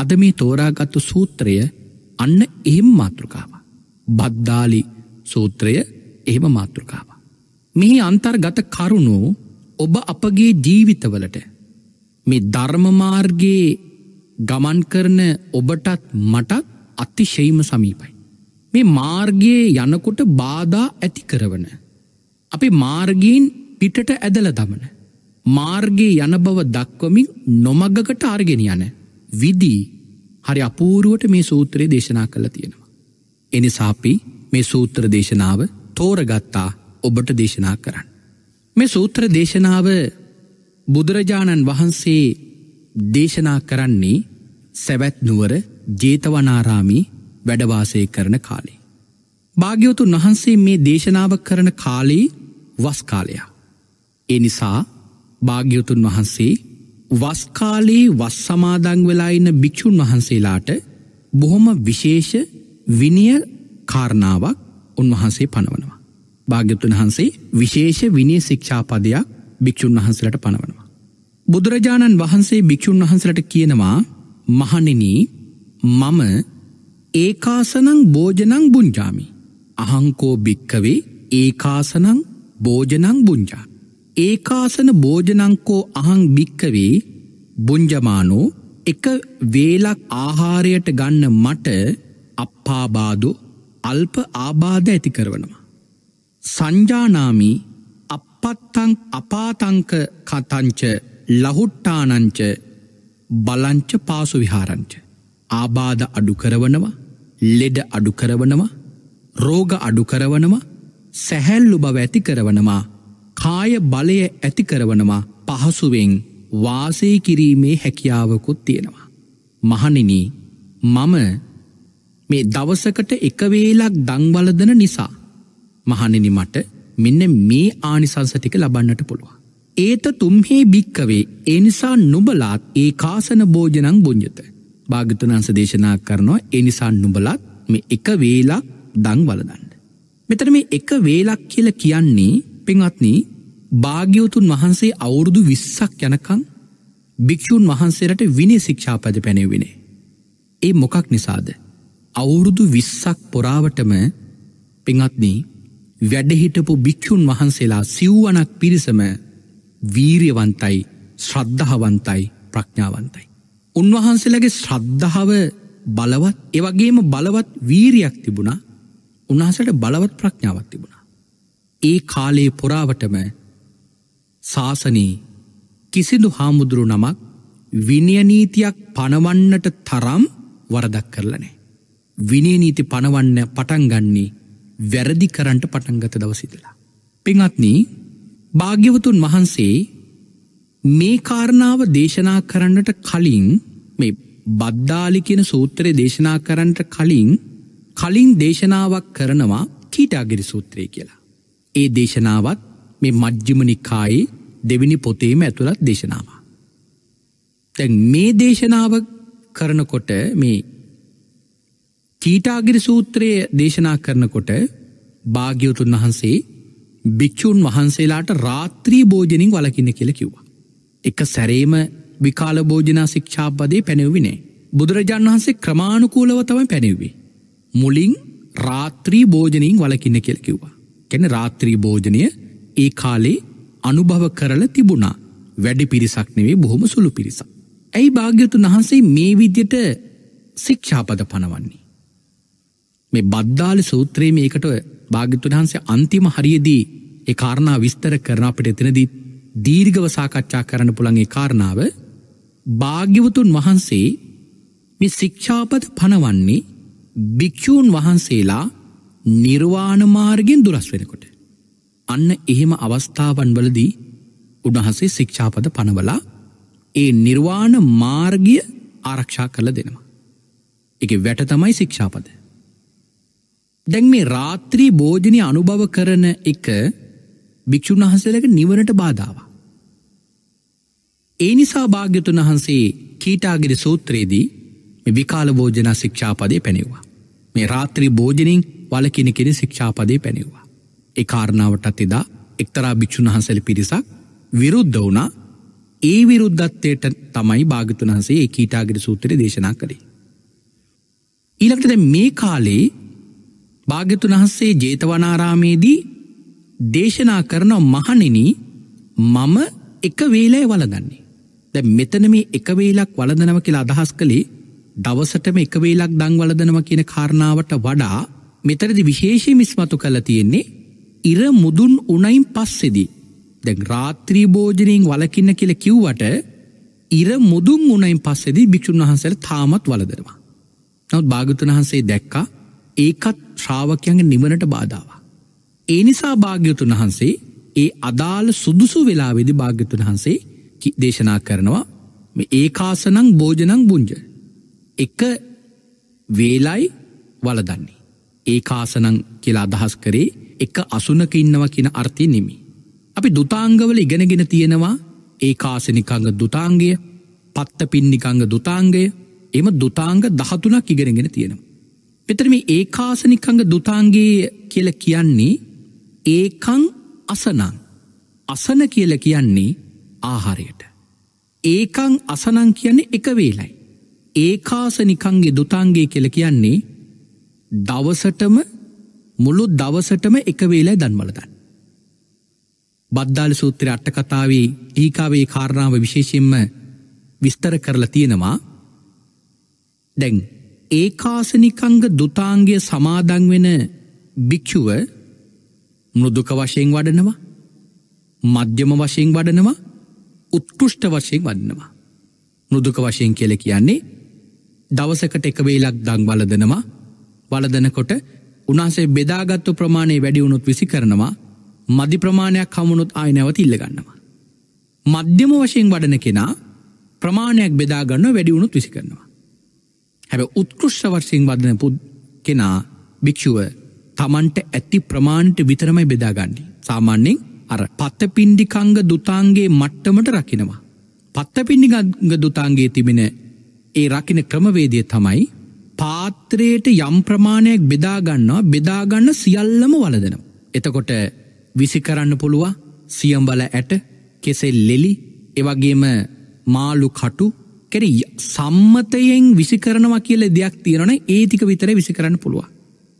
අද මේ තෝරාගත්තු සූත්‍රය අන්න එහෙම මාතෘකාව. බද්දාලි සූත්‍රය එහෙම මාතෘකාව. මෙහි අන්තර්ගත කරුණු ඔබ අපගේ ජීවිතවලට මේ ධර්මමාර්ගයේ ගමන් කරන ඔබටත් මටත් අතිශයම සමීපයි. මේ මාර්ගයේ යනකොට බාධා ඇති කරවන. අපි මාර්ගීන් පිටට ඇදල දමන. මාර්ගයේ යන බව දක්වමින් නොමගකට ආර්ගෙන යන. විදී හරි අපූරුවට මේ සූත්‍රයේ දේශනා කළ තියෙනවා. එනිසාපි මේ සූත්‍ර දේශනාව තෝරගත්තා ඔබට දේශනා කරන්න. මේ සූත්‍ර දේශනාව බුදුරජාණන් වහන්සේ දේශනා කරන්නේ සැවැත්නුවර ජේතවනාරාමි වැඩවාසය කරන කාලේ. භාග්‍යවතුන් වහන්සේ මේ දේශනාව කරන කාලේ වස්කාලයා. එනිසා භාග්‍යවතුන් වහන්සේ වස්කාලයේ වස් සමාදං වෙලාඉන්න භික්‍ෂූන් වහන්සේලාට බොහොම විශේෂ විනිය කාරණාවක් උන්වහන්සේ පනවනවා. භාග්‍යතුන් වහන්සේ විශේෂ විනිය ශික්ෂාපදයක් භික්‍ෂූන් වහන්සලට පනවනවා. බුදුරජාණන් වහන්සේ භික්‍ෂූන් වහන්සලට කියනවා මහනිනී මම ඒකාසනං බෝජනං බුංජාමි. අහංකෝ භික්කවේ ඒකාසනං බෝජනං බුංජා. ඒකාසන භෝජනංකෝ අහං භික්කවේ බුංජමානෝ එක වේලක් ආහාරයට ගන්න මට අප්පාබාදු අල්ප ආබාධ ඇති කරවනවා. සංජානාමී අපපත්තං අපාතංක කතංච ලහුට්ටානංච බලංච පාසු විහාරංච. ආබාධ අඩු කරවනවා ලෙඩ අඩු කරවනවා රෝග අඩු කරවනවා සැහැල්ලු බව ඇති කරවනවා කාය බලය ඇති කරවනවා පහසුවෙන් වාසය කිරීමේ හැකියාවකුත් තියෙනවා. මහනිනි මම මේ දවසකට එකවේලක් දංවලදන නිසා මහනිනි මට මෙන්න මේ ආනිසංසටික ලබන්නට පුළුවන්. ඒත තුම්හේ භික්කවේ ඒ නිසා නුබලාත් ඒ කාසන භෝජනං බුංජත. භාගතුනන්ස දේශනා කරනවා එනිසා නුබලත් මේ එක වේලක් දංවලදන්න. මෙතන මේ එක වේලක් කියල කියන්නේ පෙන්වත්නී භාග්‍යවතුන් වහන්සේ අවුරුදු විස්සක් යනකං භික්‍ෂූන් වහන්සේට විනි ශික්ෂා පැද පැනවිනේ. ඒ මොකක් නිසාද. අවුරුදු විස්සක් පොරාවටම පිංහත්නී වැඩහිටපු භික්‍ෂූන් වහන්සේලා සිව්වනක් පිරිසම වීරයවන්තයි ශ්‍රද්ධහවන්තයි ප්‍රඥාවන්තයි. උන්වහන්සේලගේ ශ්‍රද්ධාව බලවත් එවගේම බලවත් වීරයක් තිබුණා උන්හසට බලවත් ප්‍රඥාවක් තිබුණා. ඒ කාලයේ පොරාවටම ශාසනයේ කිසිදු හාමුදුරු නමක් විනියනීතියක් පනවන්නට තරම් වරදක් කරලනෑ. විනයනීති පනවන්න පටන්ගන්නේ වැරදි කරන්ට පටන්ගත දවසිදලා. පිංහත්න භාග්‍යවතුන් වහන්සේ මේ කාරණාව දේශනා කරන්නට කලින් මේ බද්ධාලිකෙන සූත්‍රය දේශනා කරන්නට කලින් කලින් දේශනාවක් කරනවා කීටාගිරි සූත්‍රය කියලා. ඒ දේශනාවත් මේ මජ්්‍යමනිකායි දෙවිනි පොතේම ඇතුළත් දේශනාව. තැ මේ දේශනාව කරනකොට මේ කීටාගිරි සූත්‍රය දේශනා කරනකොට භාග්‍යවතුන් වහන්සේ භික්‍ෂූන් වහන්සේලාට රාත්‍රී භෝජනින් වලකින්න කියල කිව්වා. එක සැරේම විකාල භෝජනා ශික්ෂාපදේ පැනැවවිනේ. බුදුරජාන් වහන්සේ ක්‍රමාණුකූලව තම පැනෙව්වේ. මුලින් රාත්‍රී භෝජනයෙන් වලකින්න කෙල් කිව්වා. කැන රාත්‍රී භෝජනය ඒ කාලේ අනුභව කරල තිබුණා වැඩි පිරිසක් නෙවේ බොහොම සුළු පිරිසක්. ඇයි භාග්‍යතුන් වහන්සේ මේ විද්‍යට ශික්ෂාපද පනවන්නේ. මේ බද්ධාල සූත්‍රයේ මේකට භාග්‍යතුන් වහන්සේ අන්තිම හරියදී ඒ කාරණා විස්තර කරන අපට එතනදී දීර්ඝව සාකච්ඡා කරන්න පුළුවන් ඒ කාරණාව භාග්‍යවතුන් වහන්සේ මේ ශික්ෂාපද පනවන්නේ භික්ෂූන් වහන්සේලා නිර්වාණ මාර්ගෙන් දුරස් වෙනකොට අන්න එහෙම අවස්ථාවන්වලදී උඩහසේ ශික්ෂාපද පනවලා ඒ නිර්වාණ මාර්ගිය ආරක්ෂා කළ දෙනවා. එක වැට තමයි ශික්ෂාපද. දැන් මේ රාත්‍රී භෝජනය අනුභව කරන එක භික්‍ෂූන් වහන්සේලක නිවනට බාධාව. ඒ නිසා භාග්‍යතුන් වහන්සේ කීටාගිරි සූත්‍රයේදී විකාල භෝජන ශික්ෂාපදය පැනෙව්වා. මේ රාත්‍රී භෝජනින් වලකින කෙන ශික්ෂාපදය පැනෙව්වා. ඒ කාරණාවටත් එදා එක්තරා භික්‍ෂුන් වහන්සල පිරිසක් විරුද්ධ වුණා ඒ විරුද්ධත්වයට තමයි භාගතුන් වහසේ ඒ කීටාගිට සූත්‍රය දේශනා කරේ. ඊළක්ටද මේ කාලේ භාගතුන් වහන්සේ ජේතවනාරාමේදී දේශනා කරන මහනෙන මම එක වේලය වලදන්නේ. දැ මෙතන මේ එක වේලක් වලදනව කියලා අදහස් කළේ දවසටම එක වේලක් දංවලදනව කියන කාරණාවට වඩා මෙතරදි විශේෂය මිස්මතු කල තියෙන්නේ ඉර මුදුන් උනයින් පස්සෙදී. දැන් රාත්‍රී භෝජනයෙන් වලකින්න කියල කිව්වට ඉර මුදුන් උනයින් පස්සෙදී භික්‍ෂූන් වහන්සර තාමත් වලදරවා. නවත් භාගතුන් වහන්සේ දැක්කා ඒකත් ශ්‍රාවකයන්ගේ නිවනට බාධාව. ඒ නිසා භාග්‍යතුන් වහන්සේ ඒ අදාළ සුදුසු වෙලාවෙදි භාග්‍යතුන් වහන්සේ දේශනා කරනවා ඒකාසනං භෝජනං බුංජ. එක වේලයි වලදන්නේ. ඒකාසනං කියලා අදහස් කරේ එක අසුනක ඉන්නවා කියන අර්ථය නෙමි. අපි දුතාංගවල ඉගෙනගෙන තියෙනවා ඒ කාසනිකංග දුතාංගය පත්ත පින්නිකංග දුතාංගය එම දුතාංග දහතුනක් ඉගෙනගෙන තියෙනවා. පෙතරම ඒ කාසනිකංග දුතාංගේ කියල කියන්නේ ඒකං අසනං අසන කියල කියන්නේ ආහාරයට. ඒකං අසනං කියන්නේ එක වේලයි. ඒකාසනිකංගේ දුතාංගේ කියල කියන්නේ දවසටම මුළු දවසටම එක වේලයි දන්වලදන්. බද්ධාල සූත්‍ර අට්ටකතාවේ ඒකාවේ කාරණාව විශේෂයෙන්ම විස්තර කරලා තියෙනවා දැන් ඒකාසනිකංග දුතාංගය සමාදං වෙන භික්‍ෂුව මෘදුක වශයෙන් වඩනවා මධ්‍යම වශයෙන් වඩනවා උත්කෘෂ්ට වශයෙන් වඩනවා මෘදුක වශයෙන් කියල කියන්නේ දවසකට එක වේලක් දං වලදනවා වලදනකොට උන්හන්සේ බෙදාගත්තු ප්‍රමාණය වැඩිවුණුත් විසි කරනවා මධි ප්‍රමාණයක් හමුණුත් ආය නැවත ඉල්ලගන්නවා. මධ්‍යම වශයෙන් වඩන කෙනා ප්‍රමාණයක් බෙදාගන්න වැඩිවුණුත් විසි කරනවා. හැබ උත්කෘෂ්ෂ වර්සිං වදන පුද් කෙනා භික්‍ෂුව තමන්ට ඇති ප්‍රමාණ්ට විතරමයි බෙදාගන්නේ සාමාන්‍යෙන් අර පත්ත පින්ඩිකංග දුතාන්ගේ මට්ටමට රකිනවා. පත්ත පිණිගංග දුතාන්ගේ තිබෙන ඒ රකින ක්‍රමවේදය තමයි පාත්‍රයට යම් ප්‍රමාණයක් බෙදාගන්නවා බෙදාගන්න සියල්ලම වලදනම්. එතකොට විසි කරන්න පුළුවන් සියම්බල ඇට කෙසෙල් ලෙලි එවගේම මාලු කටු කෙරි සම්මතයෙන් විසි කරනවා කියල දෙයක් තියෙනන ඒතික විතර විසි කරන්න පුළුවන්.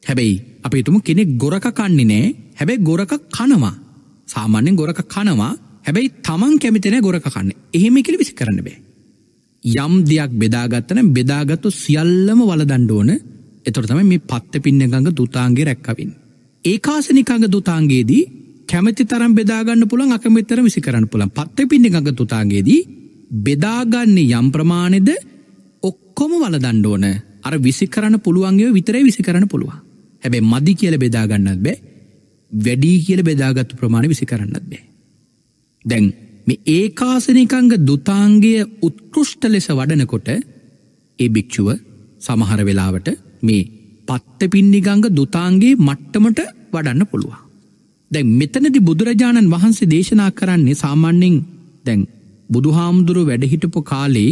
හැබැයි අපිතුම කෙනෙක් ගොරක කන්නේ නෑ හැබැයි ගොරක කනවා. සාමාන්‍යෙන් ගොරක කනවා හැබැයි තමන් කැමිතෙන ගොරක කන්න එහෙම කෙළ විසි කරන්න බේ. යම් දෙයක් බෙදාගත්තන බෙදාගත්තු සියල්ලම වලදණ්ඩෝන එතොර තම මේ පත්ත පින්නගඟ දුතාන්ගේ රැක්කවින්. ඒකාසනිකංග දුතාන්ගේදී කැමති තරම් බෙදාගන්න පුළන් අකමතර විසි කරන්න පුළන් පත්ත පින්නගඟ තුතාන්ගේදී බෙදාගන්නේ යම් ප්‍රමාණෙද ඔක්කොම වලදණ්ඩෝන අර විසි කරන්න පුළුවන්ගේ විතරේ විසි කරන්න පුළුවන් හැබැ මදි කියල බෙදාගන්නත් බෑ වැඩී කියල බෙදාගත්තු ප්‍රමාණ විසි කරන්නත් බෑ. දැන් මේ ඒකාසනිකංග දුතාංගය උත්කෘෂ්ට ලෙස වඩනකොට ඒ භික්‍ෂුව සමහර වෙලාවට මේ පත්ත පින්නිගංග දුතාන්ගේ මට්ටමට වඩන්න පුළුවන්. දැන් මෙතනති බුදුරජාණන් වහන්සේ දේශනා කරන්නේ සාමාන්‍යෙන් දැන් බුදුහාමුදුරු වැඩහිටපු කාලේ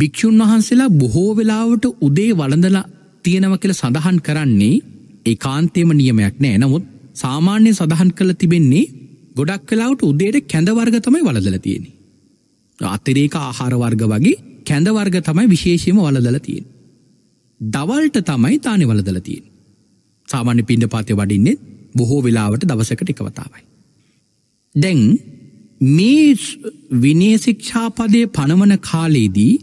භික්‍ෂූන් වහන්සේලා බොහෝ වෙලාවට උදේ වළඳල තියෙනව කියල සඳහන් කරන්නේ ඒ කාන්තේම නියමයක් නෑ නමුත් සාමාන්‍ය සඳහන් කළ තිබෙන්නේ ගොඩක් කලාවට උදේට කැඳවර්ග තමයි වලදල තියෙන. අත්තරේක ආහාරවර්ග වගේ කැඳවර්ග තමයි විශේෂයම වලදල තියෙන. දවල්ට තමයි තානෙ වලදල තියෙන. සාමාන්‍ය පින්ඩ පාතය වඩින්නෙත් බොහෝ වෙලාවට දවසකට එකවතාවයි. දැන් මේ විනේශික්ෂාපදය පනවන කාලයේදී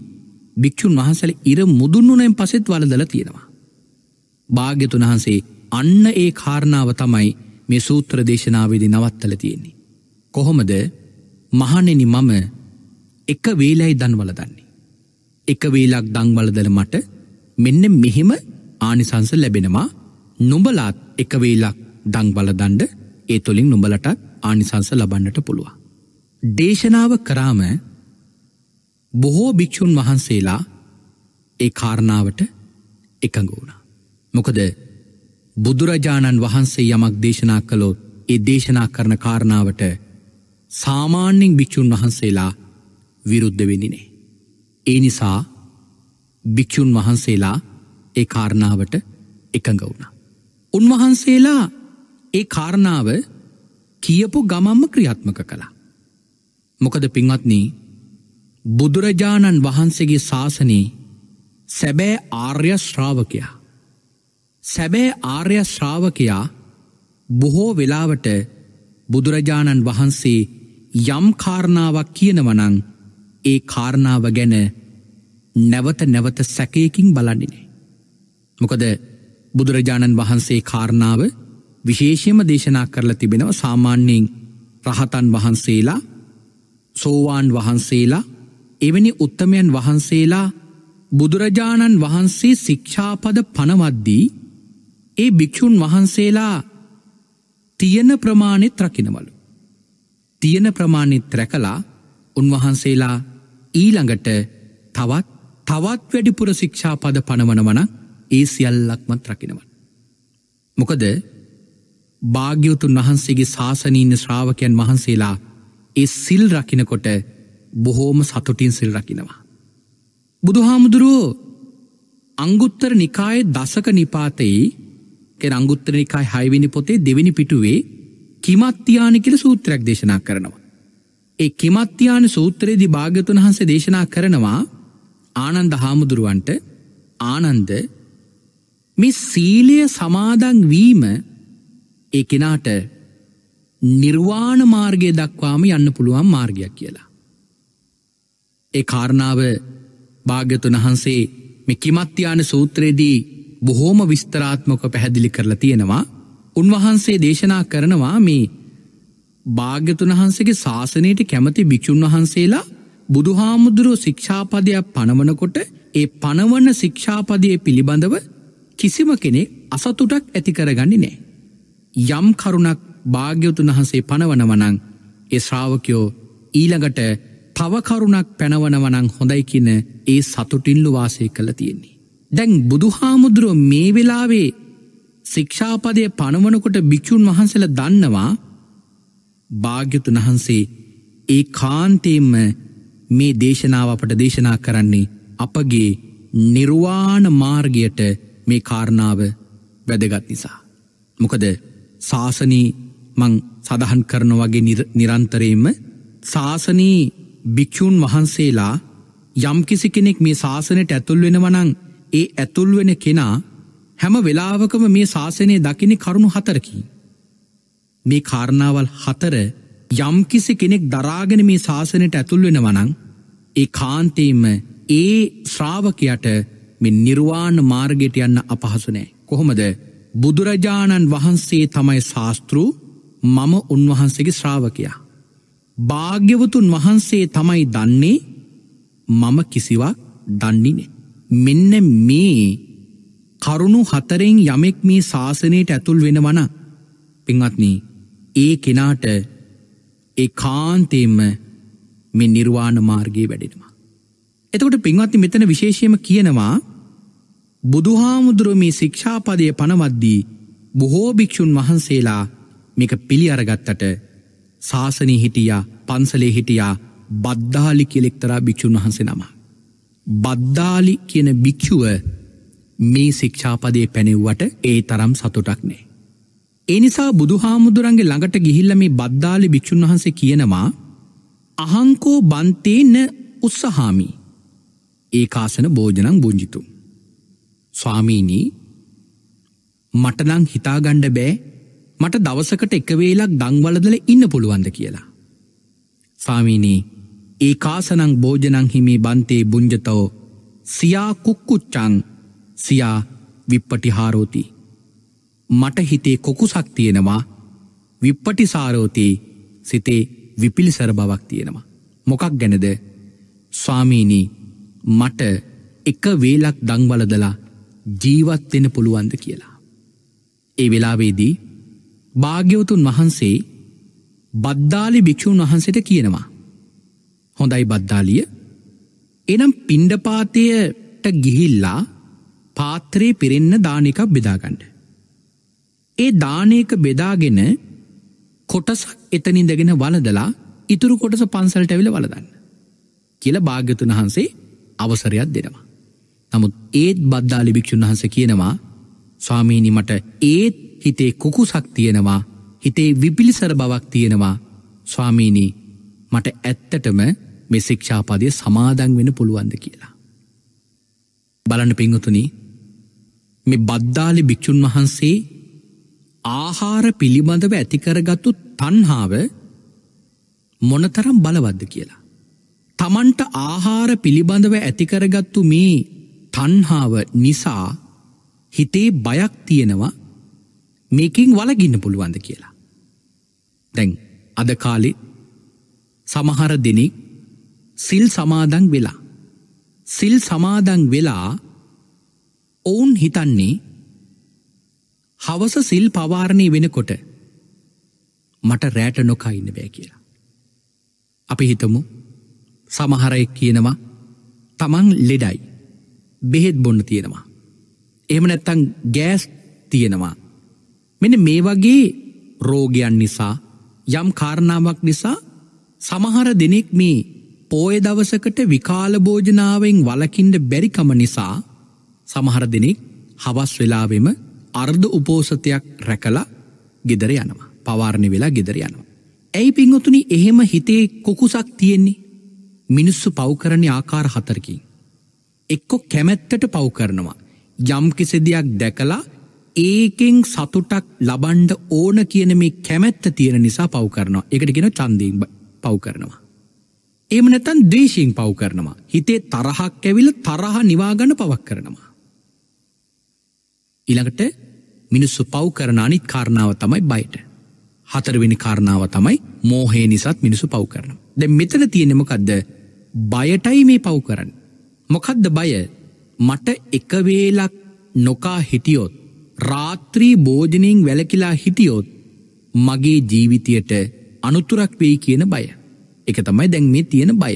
භික්‍ෂූන් වහන්සල ඉර මුදුන්නුනෙන් පසෙත් වලදල තියෙනවා. භාග්‍යතුන් වහන්සේ අන්න ඒ කාරණාව තමයි මේ සූත්‍ර දේශනාවේදි නවත්තල තියෙන්නේ. කොහොමද මහනෙනි මම එක වේලයි දන්වල දන්නේ. එක වේලක් දංවලදල මට මෙන්න මෙහෙම ආනිසංස ලැබෙනවා නොඹලාත් එක වේලක් දංවලදන්ඩ ඒ තුළින් නොඹලටත් ආනිසංස ලබන්නට පුළුවන්. දේශනාව කරාම බොහෝ භික්‍ෂූන් වහන්සේලා ඒ කාරණාවට එකඟ වුණා. මොකද බුදුරජාණන් වහන්සේ යමක් දේශනා කළෝ ඒ දේශනා කරන කාරණාවට සාමාන්‍යෙන් භික්‍ෂූන් වහන්සේලා විරුද්ධ වෙනිනේ. ඒ නිසා භික්‍ෂූන් වහන්සේලා ඒ කාරණාවට එකඟ වුණ. උන්වහන්සේලා ඒ කාරණාව කියපු ගමම්ම ක්‍රියාත්මක කළා. මොකද පින්වත්නී බුදුරජාණන් වහන්සේගේ ශාසනී සැබෑ ආර්ය ශ්‍රාවකයා සැබෑ ආර්ය ශ්‍රාවකයා බොහෝ වෙලාවට බුදුරජාණන් වහන්සේ යම් කාරණාවක් කියනවනං ඒ කාරණාව ගැන නැවත නැවත සැකයකින් බලන්නිනේ. මොකද බුදුරජාණන් වහන්සේ කාරණාව විශේෂයම දේශනා කරලා තිබෙනව සාමාන්‍යයෙන් රහතන් වහන්සේලා සෝවාන් වහන්සේලා එවැනි උත්තමයන් වහන්සේලා බුදුරජාණන් වහන්සේ ශික්ෂාපද පනවද්දී ඒ භික්‍ෂූන් වහන්සේලා තියන ප්‍රමාණෙත් රකිනවලු. තියන ප්‍රමාණෙත් රැකලා උන්වහන්සේලා ඊළඟට තවත් තවත් වැඩිපුර ශික්ෂා පද පනවනවන ඒ සියල්ලක්මත් රකිනවන්. මොකද භාග්‍යවතුන් වහන්සේගේ ශාසනීන්න ශ්‍රාවකයන් වහන්සේලා ඒ සිල් රකිනකොට බොහෝම සතුටින් සිල් රකිනවා. බුදුහාමුදුරුවෝ අංගුත්තර නිකායේ දසක නිපාතයේ රංගුත්තරනිකායි හයවිනි පොතේ දෙවිනි පිටුවේ කිමත්තියාන කියල සූත්‍රයක් දේශනා කරනවා. ඒ කිමත්තියාන සූත්‍රයේදි භාගතුන් වහන්සේ දේශනා කරනවා ආනන්ද හාමුදුරුවන්ට ආනන්ද මේ සීලය සමාදන් වීම ඒ කෙනාට නිර්වාණ මාර්ගය දක්වාම යන්න පුළුවන් මාර්ගයක් කියලා. ඒ කාරණාව භාග්‍යතුන් වහන්සේ මෙ කිමත්්‍යාන සූත්‍රයේදී බොහෝම විස්තරාත්මක පැහැදිලි කරලා තියෙනවා උන්වහන්සේ දේශනා කරනවා මේ භාග්‍යතුන් වහන්සේගේ ශාසනයට කැමති භික්‍ෂූන් වහන්සේලා බුදුහාමුදුරුව ශික්ෂාපදයක් පණවනකොට ඒ පණවන ශික්ෂාපදය පිළිබඳව කිසිම කෙනෙ අසතුටක් ඇති කරගනි නෑ. යම් කරුණක් භාග්‍යවතුන් වහන්සේ පණවනවනං ඒ ශ්‍රාවකයෝ ඊළඟට තවකරුණක් පැනවනවනං හොඳයි කියන ඒ සතුටින්ලු වාසය කළ තියෙන්නේ. දැන් බුදුහාමුදුරුව මේ වෙලාවේ ශික්ෂාපදය පනවනකොට භික්‍ෂූන් වහන්සල දන්නවා භාග්‍යතුන් වහන්සේ ඒ කාන්තේම මේ දේශනාව අපට දේශනා කරන්නේ අපගේ නිර්වාණ මාර්ගයට මේ කාරණාව වැදගත් නිසා. මොකද ශාසනී මං සඳහන් කරන වගේ නිරන්තරයම ශාසනී භික්‍ෂූන් වහන්සේලා යම්කිසි කෙනෙක් මේ ශාසනයට ඇතුල් වෙනවනං ඒ ඇතුල්වෙන කෙනා හැම වෙලාවකම මේ ශාසනය දකිනෙ කරුණු හතරකි. මේ කාරණාවල් හතර යම්කිසි කෙනෙක් දරාගෙන මේ ශාසනයට ඇතුල්වෙන වනං ඒ කාන්තේම ඒ ශ්‍රාවකයට මෙ නිර්වාණ මාර්ගයට යන්න අපහසුනෑ. කොහොමද බුදුරජාණන් වහන්සේ තමයි ශාස්තෘ මම උන්වහන්සේගේ ශ්‍රාවකයා. භාග්‍යවතුන් වහන්සේ තමයි දන්නේ මම කිසිවක් දන්නේ නේ. මෙන්න මේ කරුණු හතරෙන් යමෙක් මේ ශාසනයට ඇතුල් වෙනවන පිංවත්නී ඒ කෙනාට ඒ කාන්තේම මේ නිර්වාණ මාර්ගයේ වැඩෙනවා. එතකොට පින්වත්ති මෙතන විශේෂයම කියනවා බුදුහාමුදුරුව මේ ශික්ෂාපදය පනවද්දී බොහෝ භික්‍ෂූන් වහන්සේලා මේක පිළි අරගත්තට ශාසනය හිටියා පන්සලේ හිටියා බද්ධාලි කෙලෙක්තරා භික්‍ෂූන් වහන්සේ නමා. බද්දාලි කියන භික්‍ෂුව මේ ශික්ෂාපදය පැනෙව්වට ඒ තරම් සතුටක් නෑ. එනිසා බුදුහාමුදුරන්ගේ ළඟට ගිහිල්ල මේ බද්දාලි භික්‍ෂූන් වහන්සේ කියනවා අහංකෝ බන්තේන උත්සහාමි ඒකාසන භෝජනං බුංජිතු. ස්වාමීනී මටනං හිතාගණ්ඩ බෑ මට දවසකට එකවේලක් දංවලදල ඉන්න පුළුවන්ද කියලා. ස්වාමීනී ඒකාසනං භෝජනං හිමි බන්තේ බුංජතව සියා කුක්කුච්චං සියා විප්පටිහාරෝති. මට හිතේ කොකුසක් තියෙනවා විප්පටිසාරෝතී සිතේ විපිලිසර බවක් තියෙනවා. මොකක් ගැනද ස්වාමීනී මට එක වේලක් දංවලදලා ජීවත්වෙන පුළුවන්ද කියලා. ඒ වෙලාවේදී භාග්‍යවතුන් වහන්සේ බද්දාලි භික්‍ෂූන් වහන්සට කියනවා. හොඳයි බද්ධාලිය එනම් පිණ්ඩපාතයට ගිහිල්ලා පාත්‍රයේ පිරෙන්න දාන එකක් බෙදාගන්න. ඒ දානයක බෙදාගෙන කොටසක් එතනින්දගෙන වලදලා ඉතුරු කොටස පන්සල්ට ඇවිල වලදන්න. කියල භාග්‍යතුන් වහන්සේ අවසරයක් දෙනවා. නමුත් ඒත් බද්ධාලි භික්‍ෂූන් වහන්ස කියනවා ස්වාමීනි මට ඒත් හිතේ කුකුසක් තියෙනවා හිතේ විපිලිසර බවක් තියෙනවා ස්වාමීනී මට ඇත්තටම මේ ශික්ෂාපදය සමාදන් වෙන පුළුවන්ද කියලා. බලන්න පිංහතුන මේ බද්ධාලි භික්‍ෂූන් වහන්සේ ආහාර පිළිබඳව ඇතිකරගත්තු තන්හාාව මොනතරම් බලවද්ද කියලා. තමන්ට ආහාර පිළිබඳව ඇතිකරගත්තු මේ තන්හාාව නිසා හිතේ බයක් තියෙනවා මේකින් වලගින්න පුළුවන්ද කියලා. දැන් අද කාලෙ සමහර දෙනෙක් සිල් සමාදන් වෙලා. සිල් සමාදන් වෙලා ඔවුන් හිතන්නේ හවස සිල් පවාරණය වෙනකොට මට රෑට නොකා ඉන්න බෑ කියලා. අපි හිතමු සමහරයෙක් කියනවා තමන් ලෙඩයි බෙහෙත් බොන්න තියෙනවා. එහෙම නැත්තං ගෑස් තියෙනවා. මෙන මේ වගේ රෝගයන් නිසා යම් කාරණාවක් නිසා සමහර දෙනෙක් මේ පෝය දවසකට විකාල භෝජනාවෙන් වලකින්ට බැරිකම නිසා සමහර දෙනෙක් හවස් වෙලාවෙම අර්ධ උපෝසතයක් රැකලා ගෙදර යනවා. පවාරණ වෙලා ගෙදර යනවා. ඇයි පිංහතුනි එහෙම හිතේ කොකුසක් තියෙන්නේ මිනිස්සු පවකරණ ආකාර හතරකින්. එක්කො කැමැත්තට පව් කරනවා. යම් කිසිදයක් දැකලා ඒකෙන් සතුටක් ලබන්ඩ ඕන කියන මේ කැමැත්ත තියෙන නිසා පව් කරනවා එකට ගෙන චන්දීම් පව් කරනවා. එම නැතන් ද්‍රේශීෙන් පව් කරනවා. හිතේ තරහක් ඇවිල තරහ නිවාගන්න පවක් කරනවා. ඉළඟට මිනිස්සු පව් කරන අනිත් කාරණාව තමයි බයිට. හතරවෙනි කාරණාව තමයි මෝහේ නිසාත් මිනිසු පව් කරන. දැ මෙතන තියෙනෙමකක්ද බයටයි මේ පව් කරන්න. මොකක්ද බය මට එකවේලක් නොකා හිටියොත් රාත්‍රී භෝජනයෙන් වැලකිලා හිටියොත් මගේ ජීවිතයට අනුතුරක් වෙයි කියන බය. එක තමයි දැන් මේ තියෙන බය.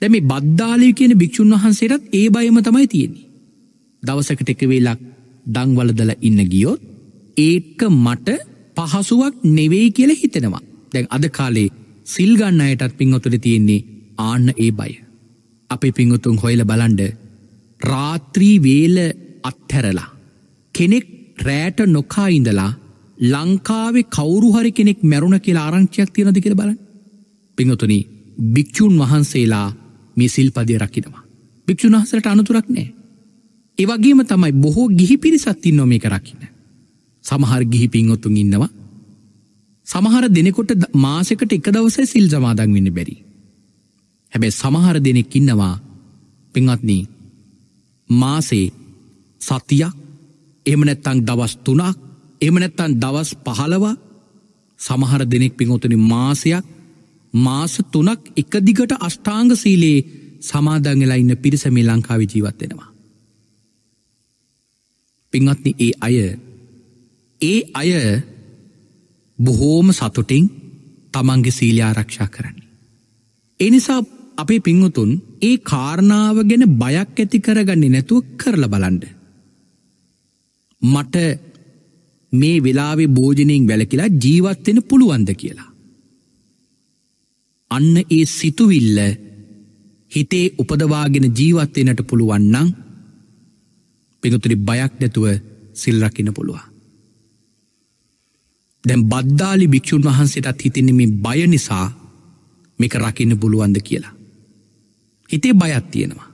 දැම බද්ධාලය කියන භික්‍ෂූන් වහන්සේරත් ඒ බයම තමයි තියෙනෙ. දවසකට එක වෙලක් දංවලදල ඉන්න ගියොත් ඒක මට පහසුවක් නෙවෙයි කියල හිතෙනවා. දැන් අද කාලේ සිල්ගන්න අයටත් පින්වතුර තියෙන්නේ ආන්න ඒ බය. අපේ පිංගුතුන් හොයල බලන්ඩ රාත්‍රී වේල අත්හැරලා කෙනෙක් රෑට නොකා ඉඳලා ලංකාවේ කවුරුහරි කෙනෙක් මැරුණ කියලා ආරංචියක් තියෙනද කියලා බලන්න. පිංහතුනි භික්‍ෂූන් වහන්සේලා මේ සිල්පදය රකිනවා. භික්‍ෂූන් වහසට අනතුරක් නෑ. ඒවගේම තමයි බොහෝ ගිහි පිරිසත්තින් නොමේ කරකින්න. සමහර ගිහි පිංහොතුන් ඉන්නවා. සමහර දෙනෙකොට මාසකට එක දවස සිල් සමාදන් වන්න බැරි. හැබැ සමහර දෙනෙක් ඉන්නවා පිංහත්නී මාසේ සතියක් එමනැත්තං දවස් තුනක් එමනැත්තන් දවස් පහලවා සමහර දෙනෙක් පිංහොතුනි මාසයක් මාස තුනක් එකදිගට අෂ්ඨාංග සීලයේ සමාදංගලා ඉන්න පිරිසමේ ලංකාවි ජීවත්වෙනවා. පිංහත්න ඒ අය ඒ අය බොහෝම සතුටින් තමන්ගේ සීලයාරක්ෂා කරන්න. එනිසා අපේ පිංහතුන් ඒ කාරණාව ගැන බයක් ඇති කරගන්නේ නැතුව කරල බලන්ඩ. මට මේ වෙලාවේ භෝජනයෙන් වැලකිලා ජීවත්වෙන පුළුවන්ද කියලා. අන්න ඒ සිතුවිල්ල හිතේ උපදවාගෙන ජීවත්වෙනට පුළුවන්නං පිඟතුරි බයක් නැතුව සිල්රකින පුළුවන්. දැම් බද්ධාලි භික්‍ෂූන් වහන්සේටත් හිතෙනම බය නිසා මේක රකින්න පුළුවන්ද කියලා. හිතේ බයත් තියෙනවා.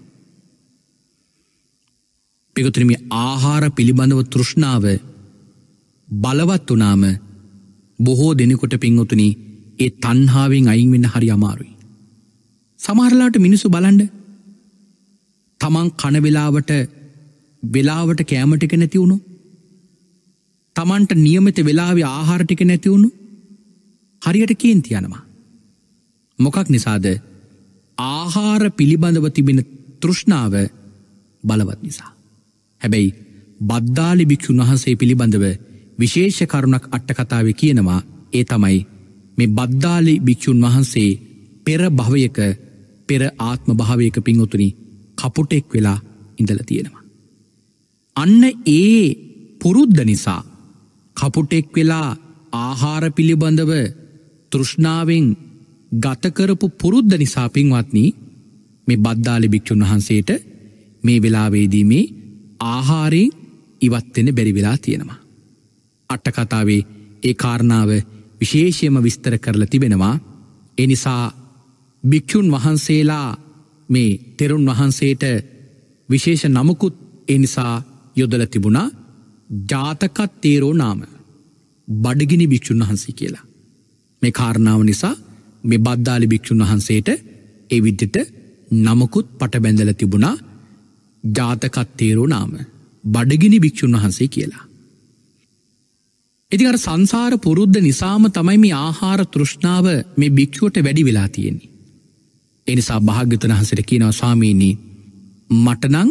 පිගතුනම ආහාර පිළිබඳව තෘෂ්ණාව බලවත් වනාම බොහෝ දෙනෙකොට පින්වතුනිි ඒ තන්හාාවෙන් අයින් වෙන්න හරි අමාරුයි. සමහරලාට මිනිස්සු බලන්ඩ තමන් කනවෙලාවට වෙලාවට කෑමටික නැතිවුණු තමන්ට නියමිත වෙලාවේ ආහාරටික නැතිවුණු හරියට කියෙන් තියනවා. මොකක් නිසාද ආහාර පිළිබඳව තිබෙන තෘෂ්ණාව බලවත් නිසා. හැබැයි බද්ධාලි භික්‍ෂුන් වහන්සේ පිළිබඳව විශේෂ කරුණක් අට්ටකතාව කියනවා ඒ තමයි මේ බද්දාලි භික්‍ෂූන් වහන්සේ පෙර භවයක පෙර ආත්ම භාවයක පින්වතුනි කපුටෙක් වෙලා ඉඳල තියෙනවා. අන්න ඒ පුරුද්ධ නිසා කපුටෙක් වෙලා ආහාර පිළිබඳව තෘෂ්ණාවෙන් ගතකරපු පුරුද්ධ නිසා පින්වත්නී මේ බද්දාලි භික්‍ෂූන් වහන්සේට මේ වෙලාවේදී මේ ආහාරයෙන් ඉවත්වෙන බැරිවෙලා තියෙනවා. අට්ටකතාවේ ඒ කාරණාව විශේෂයම විස්තර කරලා තිබෙනවා එනිසා භික්‍ෂූන් වහන්සේලා මේ තෙරුන් වහන්සේට විශේෂ නමකුත් එනිසා යොදල තිබුණා ජාතකත් තේරෝ නාම බඩගිනි භික්‍ෂූන් වහන්සේ කියලා. මේ කාරණාව නිසා මේ බද්ධාලි භික්‍ෂූන් වහන්සේට ඒ විද්‍යට නමකුත් පටබැඳල තිබුණා ජාතකත් තේරෝ නාම බඩගිනි භික්‍ෂූන් වහන්සේ කියලා. ඉතින් අර සංසාර පුරුද්ධ නිසාම තමයි මේ ආහාර තෘෂ්ණාව මේ භික්‍ෂුවට වැඩි වෙලා තියෙන්නේ. එනිසා භාග්‍යතන හසට කියනව ස්වාමීනී මටනං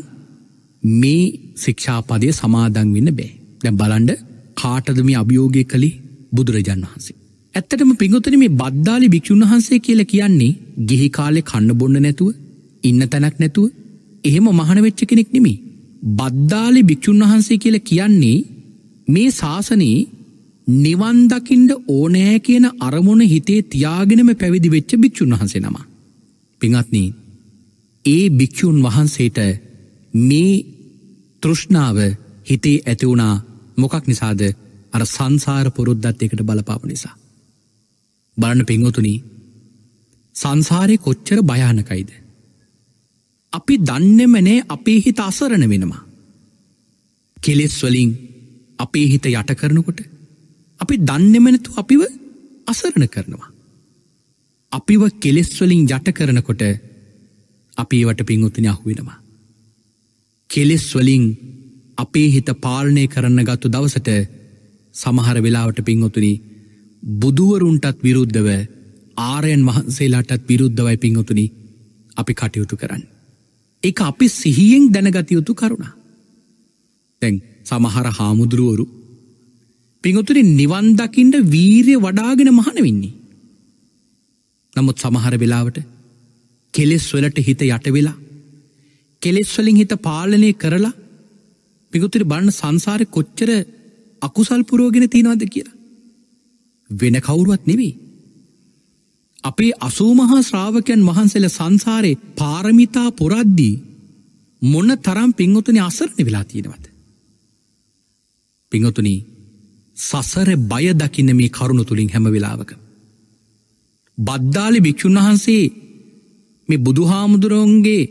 මේ ශික්ෂාපදය සමාදන් වෙන්න බෑ. දැ බලන්ඩ කාටදම අභියෝගය කළි බුදුරජාන් වහන්සේ. ඇත්තටම පිගොතන මේ බද්ධාලි භික්‍ෂූන් වහන්සේ කියල කියන්නේ ගිහි කාලෙ කන්න බොන්න නැතුව ඉන්න තැනක් නැතුව එහෙම මහනවෙච්ච කෙනෙක් නෙමි. බද්ධාලි භික්‍ෂූන් වහන්සේ කියල කියන්නේ මේ ශාසනයේ නිවන් දකින්ඩ ඕනෑ කියන අරමුණ හිතේ තියාගෙනම පැවිදි වෙච්ච භික්‍ෂුන් වහන්සේ නම. පිංහත්නී ඒ භික්‍ෂූන් වහන්සේට මේ තෘෂ්ණාව හිතේ ඇතිවුණා මොකක් නිසාද අර සංසාර පුරුද්ධත් එකට බලපාප නිසා. බලන්න පිංහතුනී සංසාරය කොච්චර භයානකයිද. අපි දන්නෙමනේ අපේ හිත අසරණ වෙනවා. කෙලෙස්වලින් අපේ හිත යට කරනකොට අපි දන්නෙමනතු අපිව අසරණ කරනවා. අපිව කෙලෙස්වලින් යට කරනකොට අපේවට පින්ගුත්තින අහුවෙනවා. කෙලෙස්වලින් අපේ හිත පාලනය කරන්න ගත්තු දවසට සමහර වෙලාවට පින්ගොතුනි බුදුවරුන්ටත් විරුද්ධව ආරයන් වහන්සේලාටත් විරුද්ධවයි පින්ගොතුනි අපි කටයුතු කරන්න. එක අපි සිහියෙන් දැනගතයුතු කරුණා. තැන් සමහර හාමුදුරුවරු පිංහතුරි නිවන් දකිින්ට වීරය වඩාගෙන මහන වෙන්නේ. නමුත් සමහර වෙලාවට කෙලෙස් වලට හිත යටවෙලා කෙලෙස්වලින් හිත පාලනය කරලා පිගුතුරි බන්න සංසාර කොච්චර අකුසල් පුරෝගෙන තියෙනවාද කියලා. වෙන කවුරුවත් නෙවෙයි. අපේ අසූමහා ශ්‍රාවකයන් වහන්සේල සංසාරය පාරමිතා පුරද්දී මොන තරම් පින්වතුනි අසරණ වෙලා තියෙනවද. පිංහතුනී සසර බය දකින්න මේ කරුණු තුළින් හැම වෙලාවක. බද්ධාලි භික්‍ෂූන් වහන්සේ මේ බුදුහාමුදුරුවන්ගේ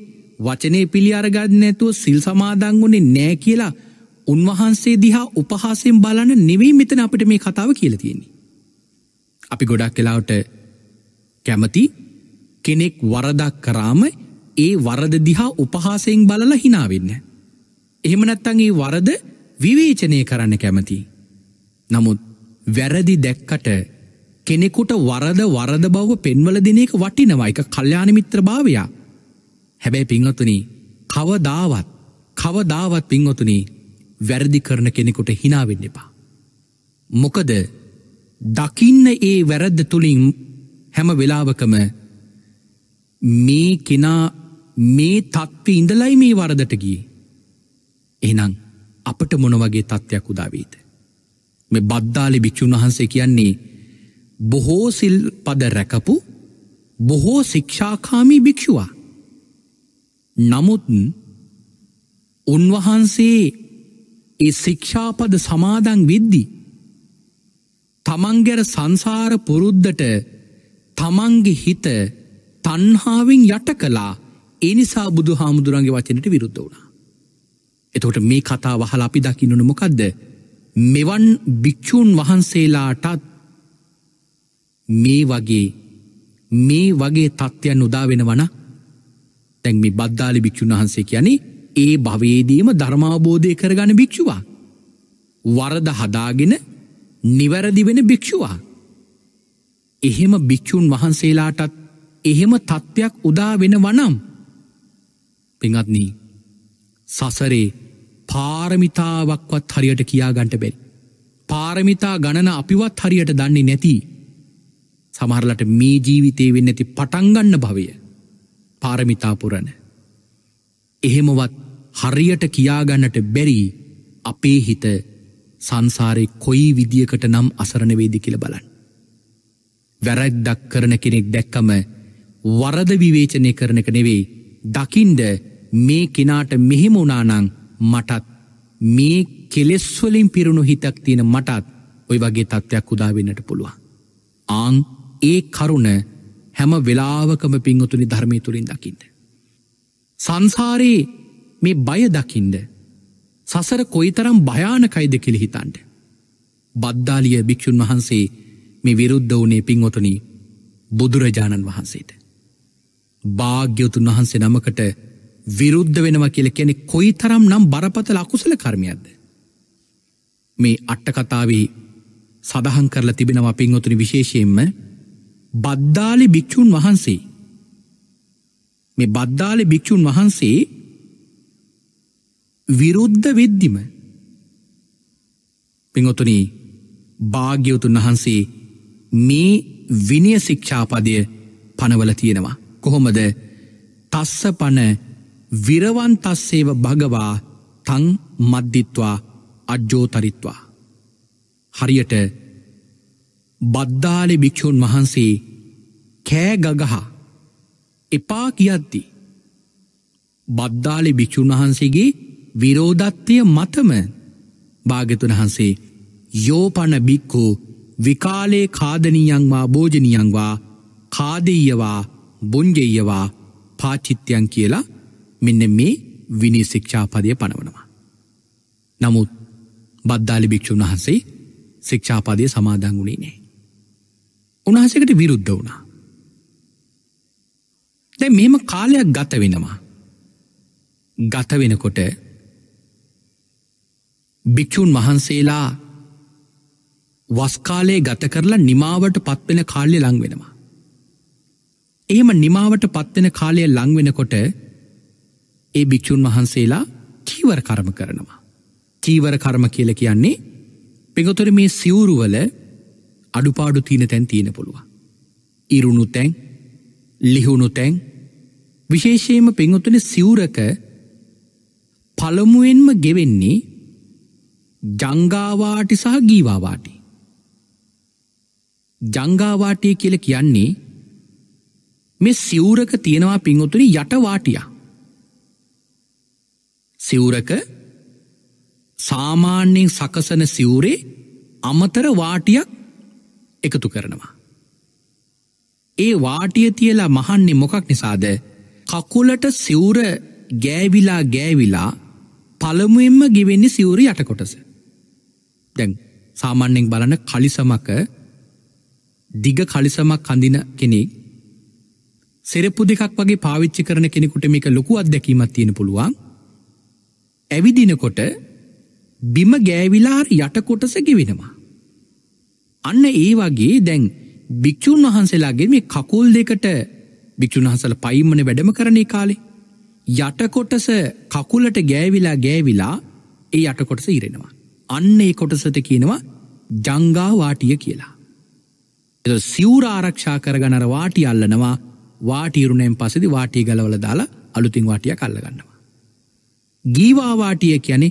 වචනය පිළි අරගත් නැතුව සිල් සමාදංගුණේ නෑ කියලා උන්වහන්සේ දිහා උපහාසයෙන් බලන නෙවෙයි මෙතන අපට මේ කතාව කියලතියෙන්නේ. අපි ගොඩක් කලාවට කැමති කෙනෙක් වරදක් කරාම ඒ වරද දිහා උපහාසයෙන් බලලා හිනාවෙන්න. එහෙමනැත්තන් ඒ වරද විවේචනය කරන්න කැමති. නමුත් වැරදි දැක්කට කෙනෙකුට වරද වරද බව පෙන්වල දෙනක වටිනවයික කල්්‍යානමිත්‍ර භාවයා. හැබැයි පිංහතුනි කවදාවත් කවදාවත් පිංහොතුනි වැරදි කරන කෙනෙකුට හිනාවෙන්න එපා. මොකද දකින්න ඒ වැරද්ද තුළින් හැම වෙලාවකම මේ කෙනා මේ තත්ව ඉඳලයි මේ වරදටගී. එනම් අපට මොනවගේ තත්ත්යක් උදාවීත. මේ බද්ධාලි භික්‍ෂූන් වහන්සේ කියන්නේ බොහෝසිල් පද රැකපු බොහෝ ශික්ෂාකාමී භික්‍ෂවා. නමුත් උන්වහන්සේ ඒ ශික්ෂාපද සමාදන් විද්දි. තමන්ගැර සංසාර පුරුද්ධට තමන්ගේ හිත තන්හාාවෙන් යට කලා එනිසා බුදු හාමුදුරන්ගේ වචනට විරුද්ධ වුණා. එතකොට මේ කතා වහල අපි දකිනුන මොකක්ද මෙවන් භික්‍ෂූන් වහන්සේලාටත් මේ වගේ මේ වගේ තත්ත්වයන් උදාවෙන වන තැන් මේ බද්ධාලි භික්‍ෂූන් වහන්සේ කියන්නේ ඒ භවේදීම ධර්මාබෝධය කරගන භික්‍ෂුවා. වරද හදාගෙන නිවැරදිවෙන භික්‍ෂුවා. එහෙම භික්‍ෂූන් වහන්සේලාටත් එහෙම තත්ත්වයක් උදා වෙන වනම්. පෙඟත්නී සසරේ පාරමිතාවක්වත් හරියට කියා ගන්ට බැරි. පාරමිතා ගණන අපිවත් හරියට දන්නේ නැති සමහරලට මේ ජීවිතේ වෙන්න ඇති පටන්ගන්න භවය පාරමිතාපුරණ. එහෙමවත් හරියට කියාගන්නට බැරි අපේ හිත සංසාරය කොයි විදිියකට නම් අසරණවේදි කියල බලන්. වැරැද්දක් කරන කෙනෙක් දැක්කම වරද විවේචනය කරනක නෙවෙයි දකිින්ඩ මේ කෙනාට මෙහෙම උනානං මටත් මේ කෙලෙස්වලින් පිරුණු හිතක් තියෙන මටත් ඔය වගේ තත්ත්වයක් උදාවෙන්නට පුළුවන්. ආං ඒ කරුණ හැම වෙලාවකම පින්වතුනි ධර්මය තුළින් දකිින්ද. සංසාරයේ මේ බය දකිින්ද. සසර කොයිතරම් භයානකයිද කෙළි හිතන්ට. බද්ධාලිය භික්‍ෂූන් වහන්සේ මේ විරුද්ධ වනේ පින්වතුනි බුදුරජාණන් වහන්සේට. භාග්‍යවතුන් වහන්සේ නමකට විරුද්ධ වෙනවා කියල කෙනෙ කොයි තරම් නම් බරපතල අකුසල කර්මයක්ද. මේ අට්ටකතාවේ සඳහන් කරලා තිබෙනවා පින්වතුනි විශේෂයෙන්ම බද්දාලි භික්‍ෂූන් වහන්සේ මේ බද්දාලි භික්‍ෂූන් වහන්සේ විරුද්ධ වෙද්දිම පිංහොතුනි භාග්‍යවතුන් වහන්සේ මේ විනිය ශික්ෂාපදය පනවල තියෙනවා. කොහොමද තස්ස පන විරවන් තස්සේව භගවා තං මද්දිත්වා අජ්ජෝතරිත්වා. හරියට බද්ධාලි භික්‍ෂූන් වහන්සේ කෑ ගගහ එපා කියද්දි. බද්ධාලි භික්‍ෂූන් වහන්සේගේ විරෝධත්වය මතම භාගතුන් වහන්සේ යෝපන බික්කෝ විකාලේ කාදනීයංවා භෝජනියංවා කාදීයවා බොන්ජෙයවා පාචිත්‍යයන් කියලා මෙන්න මේ විනී ශික්ෂාපදය පනවනවා. නමුත් බද්ධාලි භික්‍ෂූන් වහන්සේ ශික්ෂාපදය සමාදංගුණේ නෑ. උන්හසකට විරුද්ධ වුණා. දැ මෙම කාලයක් ගත වෙනවා. ගත වෙනකොට භික්‍ෂූන් වහන්සේලා වස්කාලයේ ගත කරලා නිමාවට පත්වෙන කාලය ලංවෙනවා. එහෙම නිමාවට පත්වෙන කාලය ලංවෙනකොට ඒ භික්‍ෂූන් වහන්සේලා චීවර කර්ම කරනවා. චීවර කර්ම කියල කියන්නේ පෙගොතර මේ සිවුරුවල අඩුපාඩු තියන තැන් තියෙන පුළුවන්. ඉරුණු තැන් ලිහුණු තැන් විශේෂයම පෙංගොතුන සිවුරක පළමුුවෙන්ම ගෙවෙන්නේ ජංගාවාටි සහ ගීවාවාටි. ජංගාවාටය කියල කියන්නේ මෙ සිවුරක තියෙනවා පින්ගොතුනි යටවාටියා සිවුරක සාමාන්‍යයෙන් සකසන සිවුරේ අමතර වාටියක් එකතු කරනවා. ඒ වාටිය තියලා මහන්නේ මොකක් නිසාද කකුලට සිවුර ගෑවිලා ගෑවිලා පළමුුවෙන්ම ගෙවෙන්නේ සිවුර යටකොටස. දැන් සාමාන්‍යෙන් බලන කලිසමක දිග කලිසමක් කඳින කෙනෙක් සෙරපු දෙකක් වගේ පාවිච්චි කරන කෙනෙකුට මේක ලොකු අත්දැකීමත් තියෙන පුළුවන් ඇවිදිනකොට බිම ගෑවිලාර යටකොටස ගෙවෙනවා. අන්න ඒ වගේ දැන් භික්‍ෂූන් වහන්සේලාගේ මේ කකුල් දෙකට භික්‍ෂූන් වහසල පයිම්මන වැඩම කරණය කාලේ. යටකොටස කකුලට ගෑවිලා ගෑවිලා ඒ යටකොටස ඉරෙනවා. අන්න ඒ කොටසට කියනවා ජංගාවාටිය කියලා. එ සිවර ආරක්ෂා කරගනර වාටි අල්ලනවා වාටීරුණයෙන් පසදි වාටී ගලවල දාලා අලුතින් වාටිය කල්ලගන්නවා. ගීවාවාටිය කියන්නේ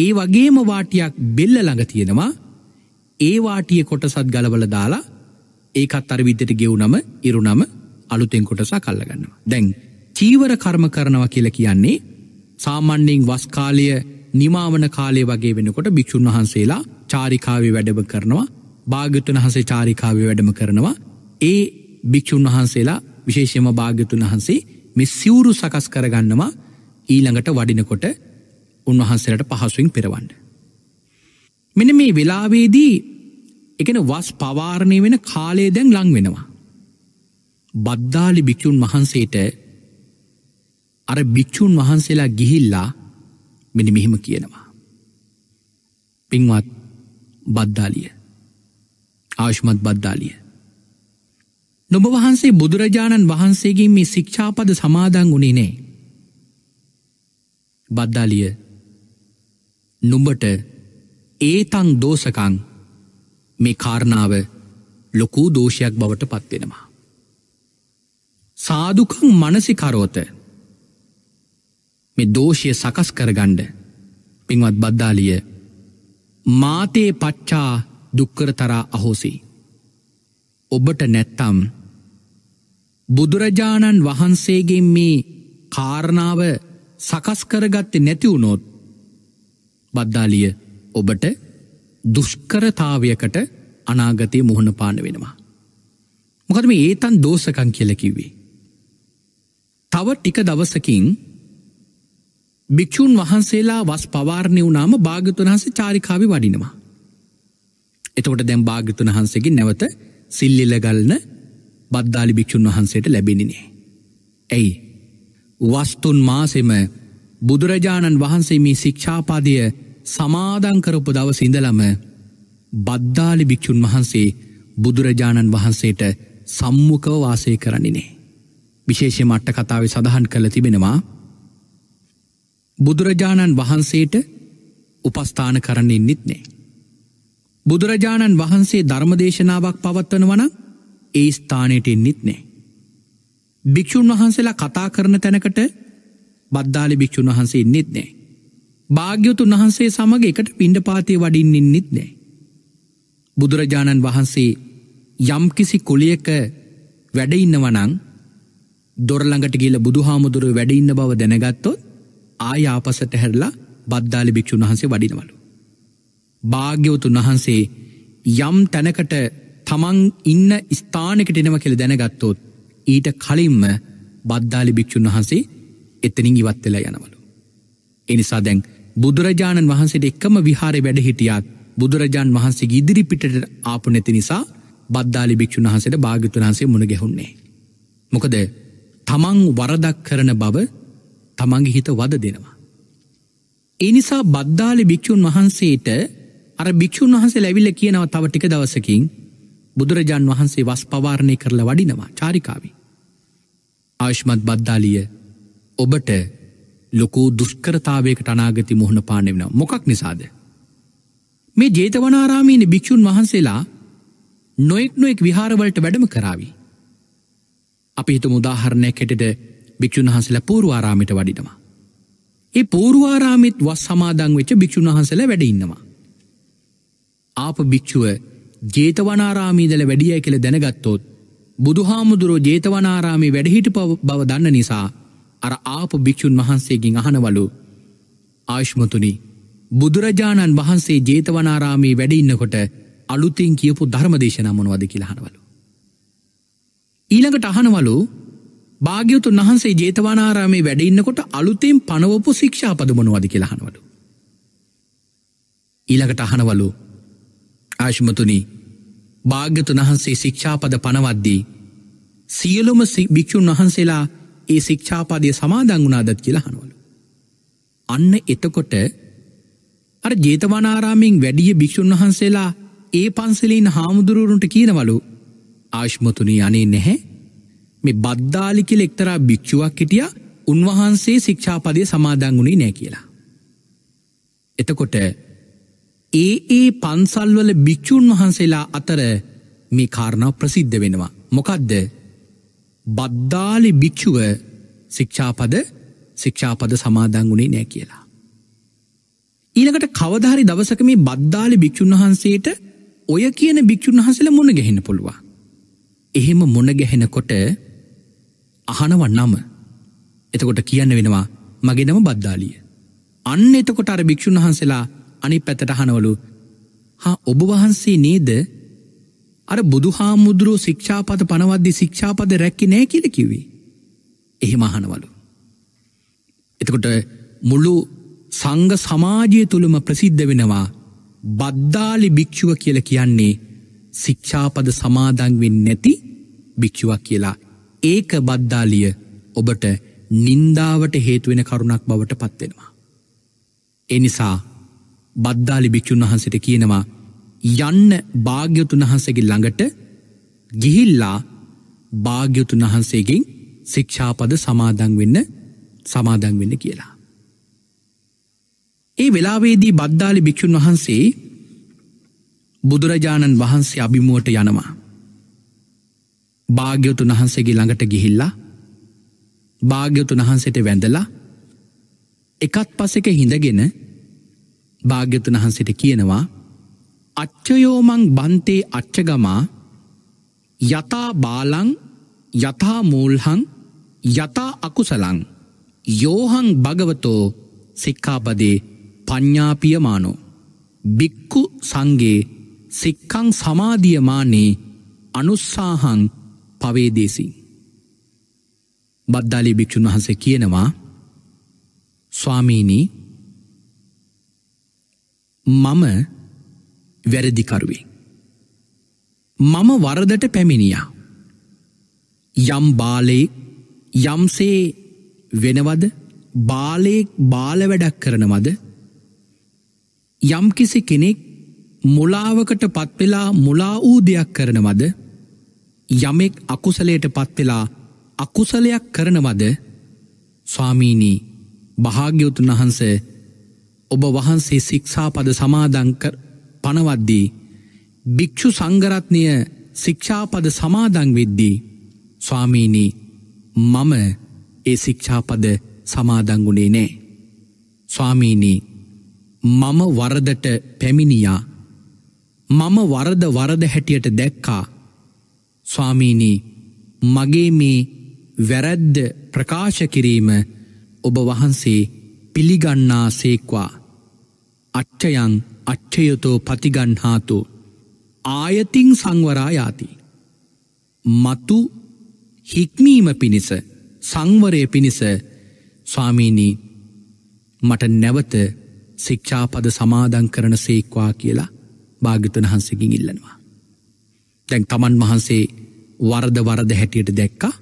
ඒ වගේම වාටියක් බෙල්ල ළඟ තියෙනවා ඒ වාටිය කොටසත් ගලවල දාලා ඒකත් අර විද්දට ගෙවුනම ඉරුනම අලුතෙන් කොටසක් අල්ලගන්නවා. දැන් චීවර කර්ම කරනවා කියලා කියන්නේ සාමාන්‍යයෙන් වස් කාලය නිමාවන කාලය වගේ වෙනකොට භික්ෂුන් වහන්සේලා චාරිකාවේ වැඩම කරනවා භාග්‍යතුන් වහන්සේ චාරිකාවේ වැඩම කරනවා ඒ භික්ෂුන් වහන්සේලා විශේෂම භාග්‍යතුන් වහන්සේ මේ සිවුරු සකස් කරගන්නවා ඊළඟට වඩිනකොට උන්වහන්සේලට පහසුවෙන් පෙරවන්න. මෙන මේ වෙලාවේදී එකන වස් පවාරණය වෙන කාලේ දැන් ලං වෙනවා. බද්දාලි භික්‍ෂූන් වහන්සේට අර භික්‍ෂූන් වහන්සේලා ගිහිල්ලා මෙනි මෙහෙම කියනවා. පින්වත් බද්දාලිය ආශ්මත් බද්දාලිය. නොබ වහන්සේ බුදුරජාණන් වහන්සේගේ මේ ශික්ෂාපද සමාදන් වුණේ නෑ. බද්ධාලිය නුඹට ඒතන් දෝසකං මේ කාරණාව ලොකු දෝෂයක් බවට පත්වෙනවා. සාදුකං මනසිකරෝත මේ දෝෂය සකස් කරගණ්ඩ පින්වත් බද්ධාලිය මාතයේ පච්චා දුක්කර තරා අහෝසි. ඔබට නැත්තම් බුදුරජාණන් වහන්සේගේ මේ කාරණාව සකස් කරගත්තේ නැති වුණොත් බද්දාලිය ඔබට දුෂ්කරතාවයකට අනාගතය මුහුණ පාන වෙනවා. මොකද මේ ඒතන් දෝසකං කියලකිවේ. තව ටික දවසකින් භික්‍ෂූන් වහන්සේලා වස් පවාරණය වුනාම භාගතුන් වහන්සේ චාරිකාවි වඩිනවා. එතකොට දැම් භාගතුන් වහන්සේගේ නැවත සිල්ලිලගල්න බද්දාලි භික්‍ෂූන් වහන්සේට ලැබෙනනේ. ඇයි වස්තුන් මාසෙම බුදුරජාණන් වහන්සේ මේ ශික්ෂාපාදය සමාධංකරපු දව සිඳලම බද්ධාලි භික්‍ෂූන් වහන්සේ බුදුරජාණන් වහන්සේට සම්මුකව වාසය කරණිනේ. විශේෂ මට්ට කතාව සඳහන් කළ තිබෙනවා. බුදුරජාණන් වහන්සේට උපස්ථාන කරන්නේ නිත්නේ. බුදුරජාණන් වහන්සේ ධර්මදේශනාවක් පවත්වනවන ඒ ස්ථානයට එන්නෙත්නේ. භික්‍ෂූන් වහන්සේලා කතා කරන තැනකට බද්ධාලි භික්‍ෂූන් වහන්සේ ඉන්නෙත් නෑ. භාග්‍යතුන් වහන්සේ සමඟ එකට පිණ්ඩ පාතිය වඩින්නින් නිත් නෑ. බුදුරජාණන් වහන්සේ යම්කිසි කොලියක වැඩඉන්නවනං දොරළඟට කියල බුදුහාමුදුරුව වැඩඉන්න බව දැනගත්තොත් ආයාපසට හැරලා බද්ධාලි භික්‍ෂූන් වහන්සේ වඩිනවලු. භාග්‍යවතුන් වහන්සේ යම් තැනකට තමන් ඉන්න ස්ථානකට එනව කෙළ දැනගත්තොත් ඊට කලින්ම බද්ධාලි භික්‍ෂූන් වහන්සේ එතනින් ඉවත්වෙලා යනවලු. එනිසා දැන් බුදුරජාණන් වහන්සේට එක්කම විහාරය වැඩ හිටියත් බුදුරජාන් වහන්සේ ඉදිරිපිටට ආපු නැති නිසා බද්ධාලි භික්‍ෂූන් වහසට භාගිතුන් වහන්සේ මුණ ගැහුන්නේ. මොකද තමන් වරදක් කරන බව තමන්ගේ හිත වද දෙනවා. එනිසා බද්ධාලි භික්‍ෂූන් වහන්සේට අර භික්‍ෂූන් වහන්සේ ලැවිල්ල කියනව තව ටික දවසකින් බුදුරජාන් වහන්සේ වස් පවාරණය කරලා වඩිනවා චාරිකාවී. ආයශ්මත් බද්ධාලිය ඔබට ලොකෝ දුෂ්කරතාවයකට අනාගති මුහුණ පාන වෙන මොකක් නිසාද. මේ ජේතවනාරාමීන භික්‍ෂූන් වහන්සේලා නොෙක් නොෙක් විහාරවලට වැඩම කරාවි. අපි හිත මුදාහරණය කෙටට භික්‍ෂූන් වහන්සලා පූරුවාරාමිට වඩිනවා. ඒ පූරුවාරාමිත් වස් සමාදං වෙච්ච භික්‍ෂූන් වහන්සල වැඩඉන්නවා. ආප භික්‍ෂුව ජේතවනාරාමීදල වැඩිය කියල දැනගත්තොත් බුදුහාමුදුරෝ ජේතවනාරාමේ වැඩහිට බව දන්න නිසා අර ආපු භික්‍ෂූන් වහන්සේගෙන් අහනවලු ආශ්මතුනි බුදුරජාණන් වහන්සේ ජේතවනාරාමේ වැඩඉන්නකොට අලුතින් කියපු ධර්මදේශනා මොනවද කියලාහනවලු. ඊළඟට අහනවලු භාග්‍යවතුන් වහන්සේ ජේතවනාරාමේ වැඩඉන්නකොට අලුතෙන් පනවපු ශික්ෂාපද මොනවද කියලාහනවලු. ඊළඟට අහනවලු ආශ්මතුනිි භාග්‍යතුන් වහන්සේ ශික්ෂාපද පනවද්දී. සියලුම භික්‍ෂූන් වහන්සේලා ඒ ශික්ෂාපදය සමාදංගුණාදත් කියලහනවල. අන්න එතකොට අර ජේතවනාරාමෙන් වැඩිය භික්‍ෂූන් වහන්සේලා ඒ පන්සලින් හාමුදුරුවරුන්ට කියනවලු ආශ්මතුනී අනේ නැහැ මේ බද්ධාලිකිල එක්තරා භික්‍ෂුවක් හිටිය උන්වහන්සේ ශික්ෂාපදය සමාදංගුණේ නෑ කියලා. එතකොට ඒ ඒ පන්සල්වල භික්‍ෂූන් වහන්සේලා අතර මේ කාරණාව ප්‍රසිද්ධ වෙනවා. මොකදද බද්දාලි භික්‍ෂුව ශික්ෂාපද ශික්ෂාපද සමාදං වුණේ නෑ කියලා. ඊනකට කවධාරි දවසක මේ බද්දාලි භික්‍ෂූන් වහන්සේට ඔය කියන භික්‍ෂූන් වහන්සේලා මුණ ගැහෙන පුළුවන්. එහෙම මොන ගැහෙනකොට අහනවන්නම එතකොට කියන්න වෙනවා මගෙනම බද්දාලිය. අන්න එතකොට අර භික්‍ෂූන් වහන්සේලා අනි පැතට හනවලු හා ඔබ වහන්සේ නේද අර බුදු හාමුදුරුව ශික්ෂාපත පනවද්දි ශික්ෂාපද රැක්කි නෑ කියල කිවේ. එහෙම අහනවලු. එතකොට මුල්ලු සංග සමාජය තුළුම ප්‍රසිද්ධ වෙනවා බද්දාලි භික්‍ෂුව කියල කියන්නේ ශික්ෂාපද සමාදංවෙන් නැති භික්‍ෂුවක් කියලා ඒක බද්දාලිය ඔබට නින්දාවට හේතුවෙන කරුණක් බවට පත්වෙනවා. එනිසා බද්ධාලි භික්‍ෂූන් වහන්සට කියනවා යන්න භාග්‍යතුන් වහන්සගේ ළඟට ගිහිල්ලා භාග්‍යතුන් වහන්සේගෙන් ශික්ෂාපද සමාදන් වෙන්න සමාදන් වෙන්න කියලා. ඒ වෙලාවේදී බද්ධාලි භික්‍ෂූන් වහන්සේ බුදුරජාණන් වහන්සේ අභිමුවට යනවා. භාග්‍යවතුන් වහන්සේගේ ළඟට ගිහිල්ලා භාග්‍යවතුන් වහන්සට වැඳලා එකත් පසෙක හිඳගෙන භාග්‍යතුන් වහන්සට කියනවා අච්චයෝමං බන්තේ අච්චගමා යතා බාලං යතා මූල්හං යතා අකුසලං යෝහං භගවතෝ සික්කාපදේ ප්ඥාපියමානෝ බික්කු සංගේ සික්කං සමාධියමානේ අනුස්සාහං පවේදේසි. බද්දාලි භික්‍ෂූන් වහන්සේ කියනවා ස්වාමීණී මම වැරදිකරුවේ. මම වරදට පැමිණියා. යම් බාලයෙක් යම්සේ වෙනවද බාලයෙක් බාලවැඩක් කරනවද යම්කිසි කෙනෙක් මුලාවකට පත්වෙලා මුලා වූ දෙයක් කරනවද යමෙක් අකුසලයට පත්වෙලා අකුසලයක් කරනවද ස්වාමීණී භාග්‍යවතුන් වහන්සේ ඔබ වහන්සේ ශික්ෂාපද සමාදංකර පනවද්දී. භික්‍ෂු සංගරත්නය ශික්ෂාපද සමාදංවෙද්දී. ස්වාමීනී මම ඒ ශික්ෂාපද සමාදංගුණේ නෑ. ස්වාමීනී මම වරදට පැමිණියා මම වරද වරද හැටියට දැක්කා ස්වාමීනී මගේ මේ වැරැද්ද ප්‍රකාශ කිරීම ඔබ වහන්සේ පිළිගන්නා සේක්වා අච්චයං අච්චයතෝ පතිගන්හාතෝ ආයතිං සංවරායාති. මතු හික්මීම පිණිස සංවරය පිණිස ස්වාමීණී මට නැවත ශික්ෂාපද සමාදං කරන සේක්වා කියලා භාගිතන් වහන්සකින් ඉල්ලනවා. දැන් තමන් වහන්සේ වරද වරද හැටියට දැක්කා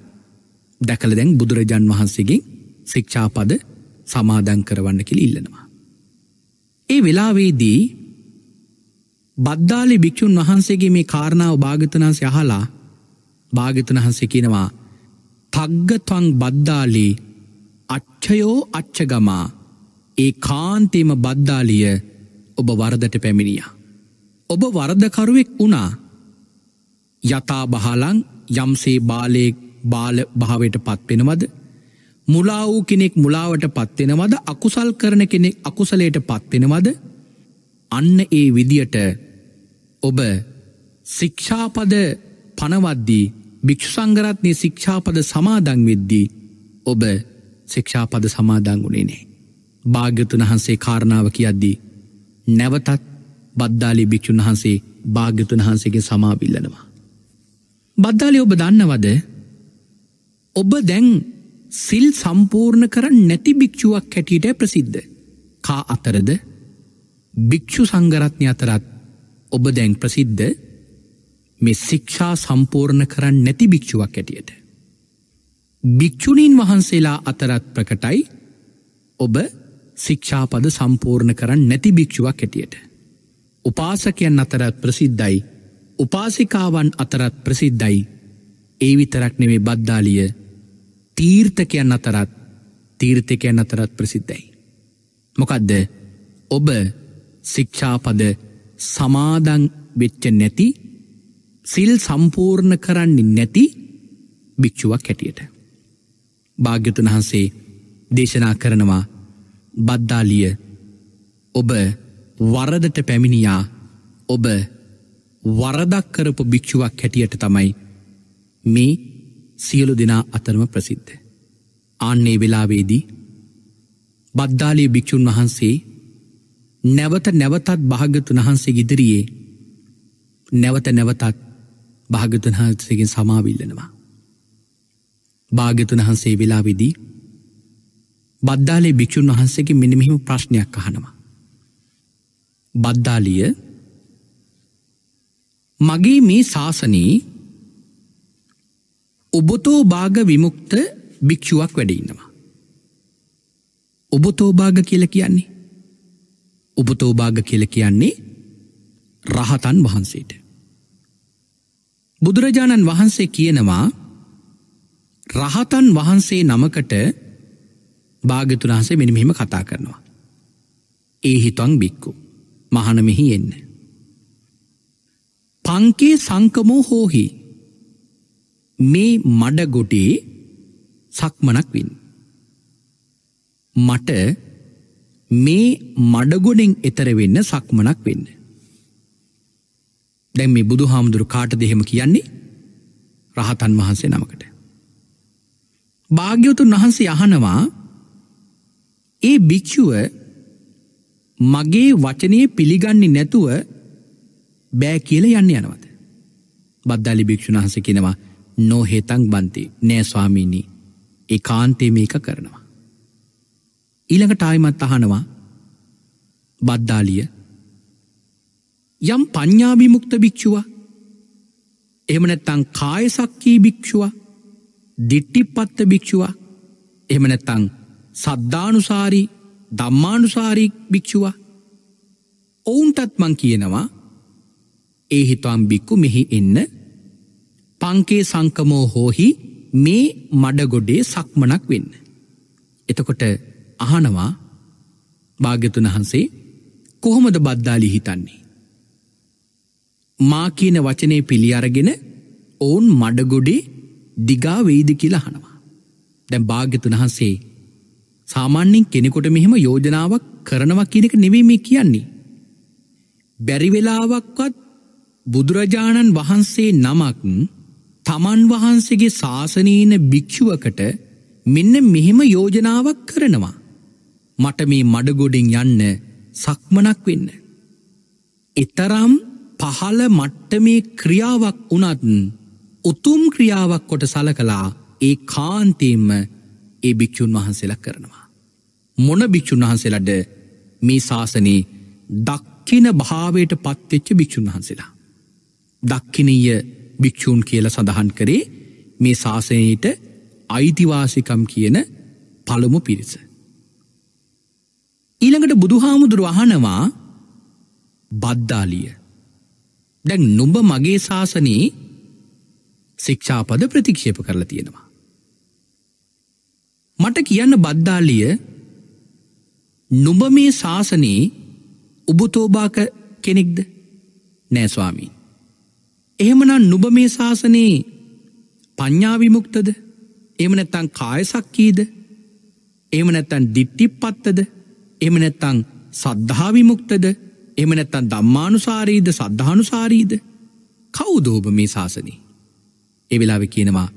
දැකළ දැන් බුදුරජන් වහන්සේගේ ශික්ෂාපද සමාදං කරවන්න කිල ඉල්ලනවා. ඒ වෙලාවේදී බද්ධාලි භික්‍ෂූන් වහන්සේගේ මේ කාරණාව භාගතනන්ස යහලා භාගතන හන්සේ කියනවා තග්ගත්වං බද්ධාලි අච්චයෝ අච්චගමා ඒ කාන්තේම බද්ධාලිය ඔබ වරදට පැමිණිය. ඔබ වරදකරුවෙක් වුණා යතා බහලං යම්සේ බාලයෙක් බාල භාවයට පත්වෙනවද මුලා වූ කෙනෙක් මුලාවට පත්වෙනවද අකුසල් කරන කෙනෙක් අකුසලයට පත්වෙනවද අන්න ඒ විදියට ඔබ ශික්ෂාපද පනවද්දී භික්‍ෂු සංගරත්නය ශික්ෂාපද සමාදං වෙද්දී ඔබ ශික්ෂාපද සමාදංගුණේ නෑ. භාග්‍යතුන් වහන්සේ කාරණාව කියද්දී නැවතත් බද්ධාලි භික්‍ෂුන් වහන්සේ භාග්‍යතුන් වහන්සේගේ සමාපිල්ලනවා. බද්ධාලි ඔබ දන්නවද ඔබ දැන් සිල් සම්පූර්ණ කර නැති භික්‍ෂුවක් හැටියට ප්‍රසිද්ධ. කා අතරද භික්‍ෂු සංගරත්නය අතරත් ඔබ දැන් ප්‍රසිද්ධ මෙ ශික්ෂා සම්පූර්ණ කරන්න නැති භික්‍ෂුවක් ඇටියට. භික්‍ෂුණීන් වහන්සේලා අතරත් ප්‍රකටයි ඔබ ශික්ෂාපද සම්පූර්ණ කරන්න නැති භික්‍ෂුවක් ඇටියට. උපාසකයන් අතරත් ප්‍රසිද්ධයි උපාසිකාවන් අතරත් ප්‍රසිද්ධයි ඒ විතරක් නෙවේ බද්ධාලිය තීර්ථකයන් අතරත් තීර්ථකයන් අතරත් ප්‍රසිද්ධයි. මොකදද ඔබ ශික්ෂාපද සමාදං වෙච්ච නැති සිල් සම්පූර්ණ කරන්නේ නැති භික්‍ෂුවක් හැටියට. භාග්‍යතුන් වහන්සේ දේශනා කරනවා බද්ධාලිය ඔබ වරදට පැමිණියා ඔබ වරදක් කරපු භික්‍ෂුවක් හැටියට තමයි මේ සියලු දෙනා අතරම ප්‍රසිද්ධ. ආන්නේ වෙලාවේදී බද්ධාලී භික්‍ෂූන් වහන්සේ නැවත නැවතත් භාගතුන් වහන්සේ ඉදිරියේ නැවත නැවතත් භාගතුන් වහන්සේගෙන් සමාවිල්ලනවා. භාගතුන් වහන්සේ වෙලාවිදී බද්ධාලේ භික්‍ෂූන් වහන්සේගේ මිනිමිහිම ප්‍රශ්නයක් අහනවා. බද්ධාලිය මගේ මේ ශාසනී ඔබතෝ භාග විමුක්ත භික්‍ෂුවක් වැඩඉන්නවා. ඔබතෝභාග කියල කියන්නේ. ඔබතෝභාග කියල කියන්නේ රහතන් වහන්සේට. බුදුරජාණන් වහන්සේ කියනවා රහතන් වහන්සේ නමකට භාගතුනාහසේ මෙනිමහිම කතා කරනවා. ඒ හිතුවන් බික්කු මහනමෙහි එන්න. පංකේ සංකමෝ හෝහි මේ මඩගොටේ සක්මනක් වින්. මට මේ මඩගොඩෙන් එතර වෙන්න සක්මනක් වෙන්න. දැන් මේ බුදු හාමුදුරු කාට දෙහෙම කියන්නේ රහතන් වහන්සේ නමකට. භාග්‍යවතුන් වහන්සේ අහනවා ඒ භික්‍ෂුව මගේ වචනය පිළිගන්නේ නැතුව බෑ කියල යන්න යනවද. බද්ධලි භික්‍ෂුණ වහස කෙනවා නෝහෙතං බන්ති නෑ ස්වාමීණී ඒ කාන්තේ මේක කරනවා. ඊළඟ ටායිමත් අහනවා බද්ධාලිය යම් පඤ්ඥාවිමුක්ත භික්‍ෂුව එමනැත්තං කායසක්කී භික්‍ෂුව දිට්ටිපත්ත භික්‍ෂුව එමනැත්තං සද්ධානුසාරී දම්මානුසාරී භික්‍ෂුව ඔවුන්ටත්මං කියනවා ඒ හිතුවම් බික්කු මෙහි එන්න පංකේ සංකමෝ හෝහි මේ මඩගොඩේ සක්මනක් වෙන්න. එතකොට අහනවා භාග්‍යතුන් වහන්සේ කොහොමද බද්දාලි හිතන්නේ. මා කියන වචනය පිළි අරගෙන ඔවුන් මඩගොඩේ දිගා වෙයිද කියලා හනවා. දැන් භාග්‍යතුන් වහන්සේ සාමාන්‍යෙන් කෙනෙකොට මෙහෙම යෝජනාවක් කරනවා කියනක නෙවේ මේ කියන්නේ. බැරිවෙලාවක්වත් බුදුරජාණන් වහන්සේ නමක් තමන් වහන්සේගේ ශාසනීන භික්ෂුවකට මෙන්න මෙහෙම යෝජනාවක් කරනවා. මට මේ මඩගොඩින් යන්න සක්මනක් වෙන්න. එතරම් පහළ මට්ටමේ ක්‍රියාවක් වනත් උතුම් ක්‍රියාවක් කොට සලකලා ඒ කාන්තේම ඒ භික්‍ෂූන් වහන්සේලා කරනවා. මොන භික්‍ෂූන් වහන්සේලට මේ ශාසනයේ දක්කින භාවයට පත්වෙච්ච භික්‍ෂූන් වහන්සේලා. දක්කිනීය භික්‍ෂූන් කියල සඳහන් කරේ මේ ශාසනයට අයිතිවාසිකම් කියන පළමු පිරිස. ඊළඟට බුදුහාමුදුර වහනවා බද්ධාලිය. දැන් නුඹ මගේ ශාසනයේ ශික්ෂාපද ප්‍රතික්ෂේප කරලා තියෙනවා. මට කියන්න බද්ධාලිය නුඹ මේ ශාසනයේ උබුතෝබාක කෙනෙක්ද නෑස්වාමීන්. එහෙමනම් නුබ මේ ශාසනයේ පඤ්ඥාවිමුක්තද එමනැත්තං කායසක්කීද එමනැත්තන් දිට්ටිප්පත්තද එමනැත්තං සද්ධාවිමුක්තද එමනැත්තන් දම්මානුසාරීද සද්ධානුසාරීද කවුදෝබ මේ ශාසනී එවෙලාව කියනවා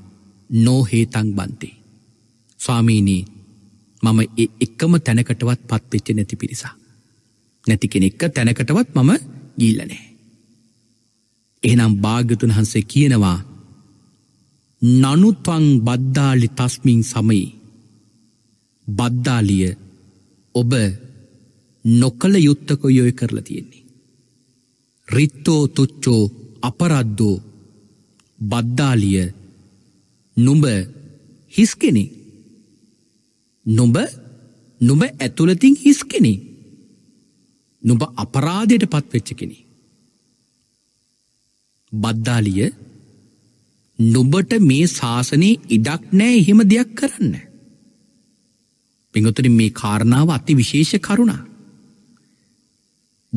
නෝහේතං බන්තේ. ස්වාමීනී මම එක්කම තැනකටවත් පත්වෙච්ච නැති පිරිසා. නැති කෙනෙක්ක තැනකටවත් මම ගීලනෑ. එහනම් භාගතුන් හන්සේ කියනවා නනුත්වං බද්ධාලි තස්මින් සමයි බද්ධාලිය ඔබ නොකළ යුත්තක යොය කරලා තියෙන්නේ. රිත්තෝ තුච්චෝ අපරද්දෝ බද්ධාලිය නුඹ හිස් කෙනෙ නුඹ නුඹ ඇතුළතින් හිස් කෙනෙ නුඹ අපරාධයට පත්වෙච්ච කෙනෙ බද්ධාලිය නොබට මේ ශාසනයේ ඉඩක් නෑ එහෙම දෙයක් කරන්න. පිංගොතන මේ කාරණාව අති විශේෂ කරුණා.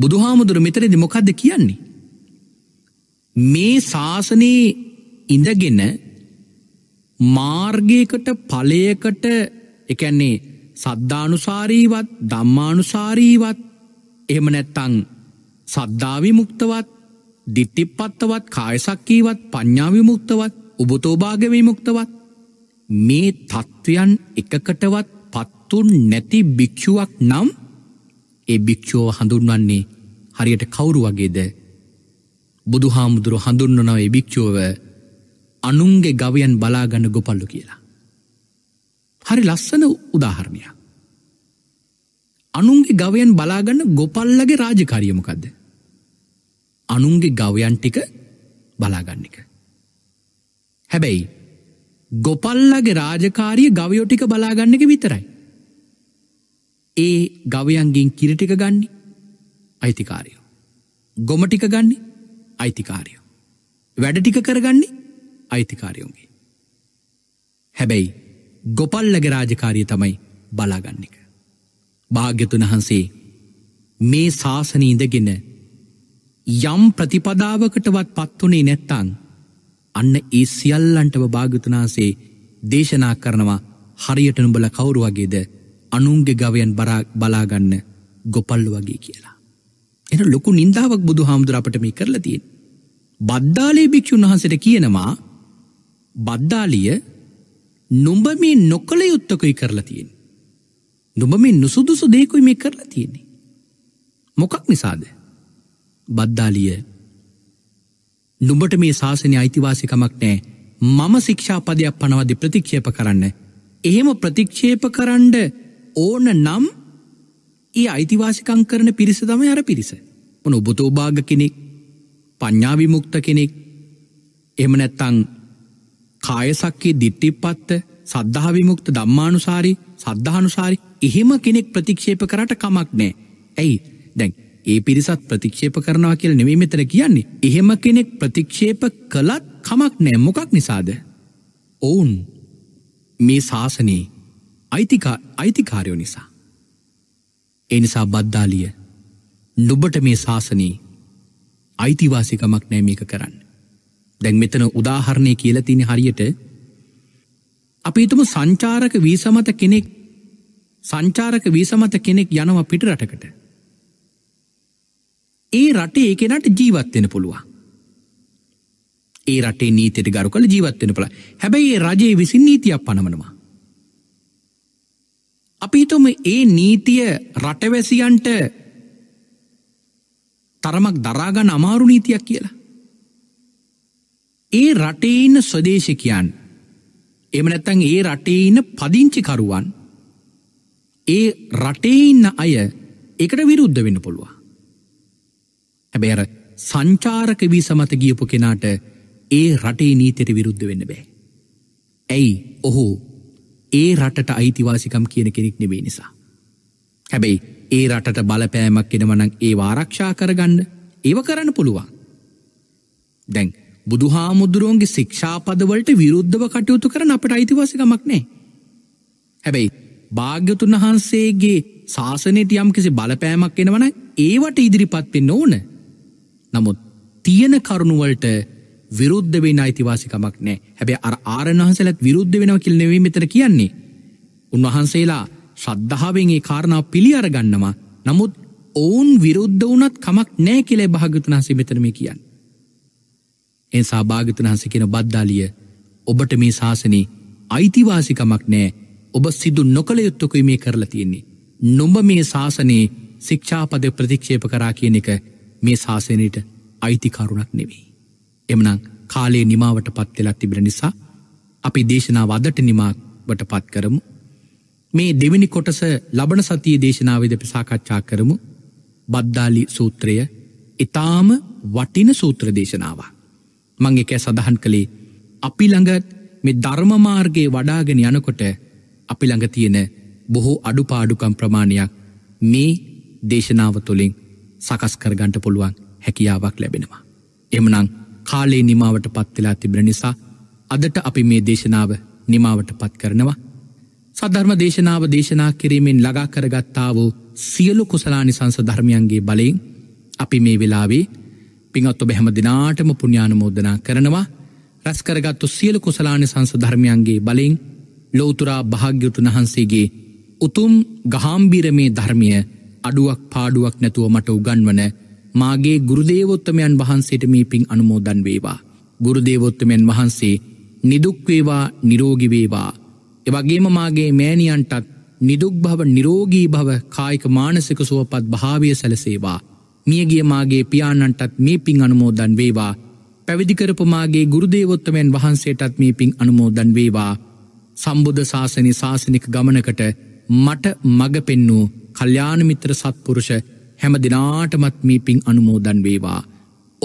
බුදුහාමුදුර මෙතරෙදි මොකක්ද කියන්නේ. මේ ශාසනයේ ඉඳගෙන මාර්ගයකට පලයකට එකන්නේ සද්ධානුසාරීවත් ධම්මානුසාරීවත් එහෙම නැත්තං සද්ධාවි මුක්තවත් දිට්ටිපත්තවත් කායසක්කීවත් පඤ්ඥාවිමුක්තවත් උබතෝභාගවිමුක්තවත් මේ තත්ත්වයන් එකකටවත් පත්තුන් නැති භික්‍ෂුවක් නම් ඒ භික්‍ෂෝ හඳුන්වන්නේ හරියට කවුරු වගේද බුදු හාමුදුරු හඳුන්වනවේ භික්‍ෂෝව අනුන්ගේ ගවයන් බලාගන්න ගොපල්ලු කියලා. හරි ලස්සන උදාහරණයක්. අනුන්ගේ ගවයන් බලාගන්න ගොපල්ලගේ රාජකාරියමකක්ද. අනුන්ගේ ගවයන් ටික බලාගන්නික. හැබැයි ගොපල්ලගේ රාජකාරිය ගවයෝ ටික බලාගන්න එක විතරයි. ඒ ගවයන්ගෙන් කිරටික ගන්නේ අයිතිකාරයෝ. ගොමටික ගන්නේ අයිතිකාරයෝ. වැඩටික කරගන්නේ අයිතිකාරයෝගේ. හැබැයි ගොපල්ලගේ රාජකාරිය තමයි බලාගන්න එක. භාග්‍යතුන් වහන්සේ මේ ශාසනීඉඳගෙන යම් ප්‍රතිපදාවකටවත් පත්වනේ නැත්තං අන්න ඒ සියල්ලන්ටව භාගතනාසේ දේශනා කරනවා හරියට නුඹල කවුරු වගේද අනුන්ගේ ගවයන් බලාගන්න ගොපල්ලු වගේ කියලා. එන ලොකු නින්දාවක් බුදු හාමුදුර අපට මේ කරලතියෙන්. බද්ධාලේ භික්‍ෂූන් වහන්සට කියනවා බද්ධාලිය නුඹ මේ නොකළ යුත්තකුයි කරලතියෙන්. නුඹ මේ නුසුදුසු දේකුයි මේ කරලා තියෙන්නේ. මොකක් නිසාද බද්දාලිය නුඹට මේ ශාසනය අයිතිවාසිකමක් නෑ මම ශික්ෂාපදයක් පනවදි ප්‍රතික්ෂේප කරන්න. එහෙම ප්‍රතික්ෂේප කරන්ඩ ඕන නම් ඒ අයිතිවාසිකං කරන පිරිස තම අර පිරිස. ඕන ඔබතෝභාග කෙනෙක් ප්ඥාවිමුක්ත කෙනෙක් එමනැත්තං කායසක්කේ දිට්ටිපත්ත සද්ධාවිමුක්ත ධම්මානුසාරි සද්ධානුසාරි එහෙම කෙනෙක් ප්‍රතික්ෂේප කරට කමක් නෑ. ඇයි දැන් ඒ පිරිසත් ප්‍රතික්ෂේප කරනවා කියලා නෙවෙයි මෙතන කියන්නේ. එහෙම කෙනෙක් ප්‍රතික්ෂේප කළත් කමක් නෑ. මොකක් නිසාද? ඔවුන් මේ ශාසනයේ අයිතිකා අයිතිකාරයෝ නිසා. ඒ නිසා බද්දාලිය නුඹට මේ ශාසනයේ අයිතිවාසිකමක් නෑ මේක කරන්න. දැන් මෙතන උදාහරණය කියලා තියෙන හරියට අපි හිතමු සංචාරක වීසා මත කෙනෙක් සංචාරක වීසා මත කෙනෙක් යනවා පිටරටකට. ඒ රටේ ඒ කෙනට ජීවත් වෙන්න පුළුවන්. ඒ රටේ නීතියට ගරු කළ ජීවත් වෙන්න පුළුවන්. හැබැයි ඒ රජයේ විසින් නීතියක් පනවනවා. අපි හිතමු ඒ නීතිය රටවැසියන්ට තරමක් දරා ගන්න අමාරු නීතියක් කියලා. ඒ රටේ ඉන්න ස්වදේශිකයන් එහෙම නැත්නම් ඒ රටේ ඉන්න පදිංචිකරුවන් ඒ රටේ ඉන්න අය ඒකට විරුද්ධ වෙන්න පුළුවන්. හැබැ අර සංචාරක වී සමත ගියපු කෙනාට ඒ රටේ නීතෙට විරුද්ධ වෙන්න බෑ. ඇයි ඔහෝ ඒ රටට අයිතිවාසිකම් කියන කෙනෙක් නෙබේ නිසා. හැබැයි ඒ රටට බලපෑමක් කෙනවනං ඒ ආරක්ෂා කරගන්න ඒව කරන්න පුළුවන්. දැන් බුදු හාමුදුරුවන්ගේ ශික්ෂාපදවලට විරුද්ධව කටයුතු කරන අපට අයිතිවාසිකමක් නෑ. හැබැයි භාග්‍යතුන් වහන්සේගේ ශාසනයට යම් කිසි බලපෑමක් එෙනවන ඒවට ඉදිරිපත් පෙන් ඕන නමුත් තියෙන කරුණුවලට විරුද්ධ වෙන අයිතිවාසිකමක් නෑ හැබැ අර ආරණහන්සලත් විරුද්ධ වෙනව කිල් නෙවේ මෙතර කියන්නේ. උන්වහන්සේලා ශ්‍රද්ධාවෙන්ගේ කාරණාව පිළි අරගන්නවා නමුත් ඔවුන් විරුද්ධ වනත් කමක් නෑ කෙලේ භාගතුන් හසේ මෙතරම කියන්න. එසා භාගතුන් හස කියෙන බද්ධාලිය ඔබට මේ ශාසනී අයිතිවාසිකමක් නෑ ඔබ සිදු නොකළ යුත්තකුයි මේ කරලා තියෙන්නේ. නොඹ මේ ශාසනයේ ශික්ෂාපද ප්‍රතික්ෂේප කරා කියන එක මේ ශාසනයට අයිති කරුණක් නෙවෙයි. එමනං කාලේ නිමාවට පත්වෙලත් තිබෙන නිසා අපි දේශනා වදට නිමාවට පත් කරමු. මේ දෙවිනි කොටස ලබන සතිය දේශනාවද පිසාකච්ඡා කරමු බද්දාලි සූත්‍රය ඉතාම වටින සූත්‍ර දේශනාව. මං එක සඳහන් කළේ අපි ළඟත් මේ ධර්මමාර්ගයේ වඩාගෙන යනකොට අපි ළඟ තියෙන බොහෝ අඩුපාඩුකම් ප්‍රමාණයක් මේ දේශනාව තුළින් සකස් කරගන්ට පුළුවන් හැකියාවක් ලැබෙනවා. එමනං කාලේ නිමාවට පත්වෙලා තිබෙන නිසා අදට අපි මේ දේශනාව නිමාවට පත් කරනවා. සධර්ම දේශනාව දේශනා කිරීමෙන් ලගා කරගත්තා වූ සියලු කුසලානි සංස ධර්මයන්ගේ බලයෙන් අපි මේ වෙලාවේ පිංහත්තු බැහැම දිනාටම පුුණ්ඥානමෝදනා කරනවා රැස්කරගත්තු සියලු කුසලානි සංස ධර්මයන්ගේ බලෙන් ලෝතුරා භාග්‍යුතුන් වහන්සේගේ උතුම් ගහාම්බිරමේ ධර්මිය අඩුවක් පාඩුවක් නැතුව මට උගන්වන මාගේ ගුරුදේවොත්තමයන් වහන්සේට මේ පින් අනුමෝදන් වේවා. ගුරුදේවොත්තමයන් වහන්සේ නිදුක්වේවා නිරෝගිවේවා. එවගේම මාගේ මෑණියන්ටත් නිදුක් භව නිරෝගී භව කායික මානසික සුවපත් භාාවය සැලසේවා. මියගිය මාගේ පියාණන්ටත් මේ පින් අනුමෝදන් වේවා. පැවිදිකරපුමාගේ ගුරුදේවොත්තමයන් වහන්සේටත් මේ පින් අනුමෝදන් වේවා. සම්බුධ ශාසනි ශාසනික ගමනකට මට මග පෙන්නූ කල්්‍යානමිත්‍ර සත්පුරුෂ හැම දෙනාටමත් මේ පින් අනුමෝදන් වේවා.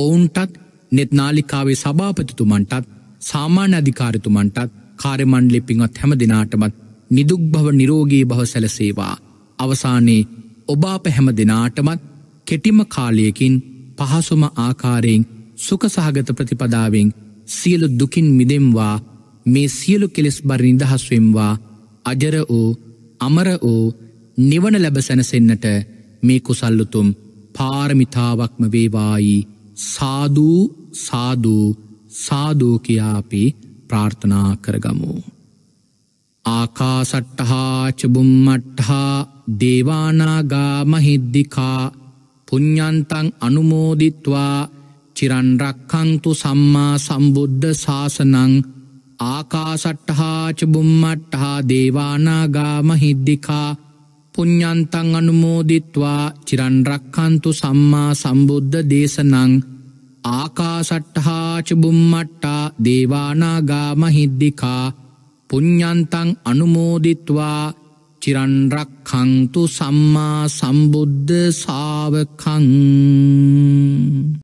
ඔවුන්ටත් නෙත්නාලිකාවේ සභාපතිතුමන්ටත් සාමාන්‍ය අධිකාරතුමන්ටත් කාරමණ්ඩලි පින්වත් හැම දෙනාටමත් නිදුක් භව නිරෝගී භව සැලසේවා. අවසානයේ ඔබාප හැම දෙනාටමත් කෙටිම කාලයකින් පහසුම ආකාරයෙන් සුක සහගත ප්‍රතිපදාවෙන් සියලු දුකින් මිදෙම්වා මේ සියලු කෙලෙස් බර නිදහස්වෙම්වා අජර වූ අමර වූ නිවන ලැබ සැනසෙන්න්නට මේ කුසල්ලුතුම් පාරමිතාවක්ම වේවායි සාධූ සාධූ සාධූකයාපි ප්‍රාර්ථනා කරගමු. ආකාසට්ටහා චබුම්මට්හා දේවානාගා මහිද්දිකා පුඤ්ඥන්තං අනුමෝදිත්වා චිරන්රක්කන්තු සම්මා සම්බුද්ධ සාසනං ආකාසට්ටහා චබුම්මට්හා දේවානාගා මහිද්දිකා පුඤ්ඥන්තං අනුමෝදිත්වා චිරන්රක්කන්තු සම්මා සම්බුද්ධ දේශනං ආකාසට්ටහාචබුම්මට්ටා දේවානාගාමහිද්දිකා පුඤ්ඥන්තං අනුමෝදිත්වා චිරන්රක්කංතු සම්මා සම්බුද්ධ සාාවකං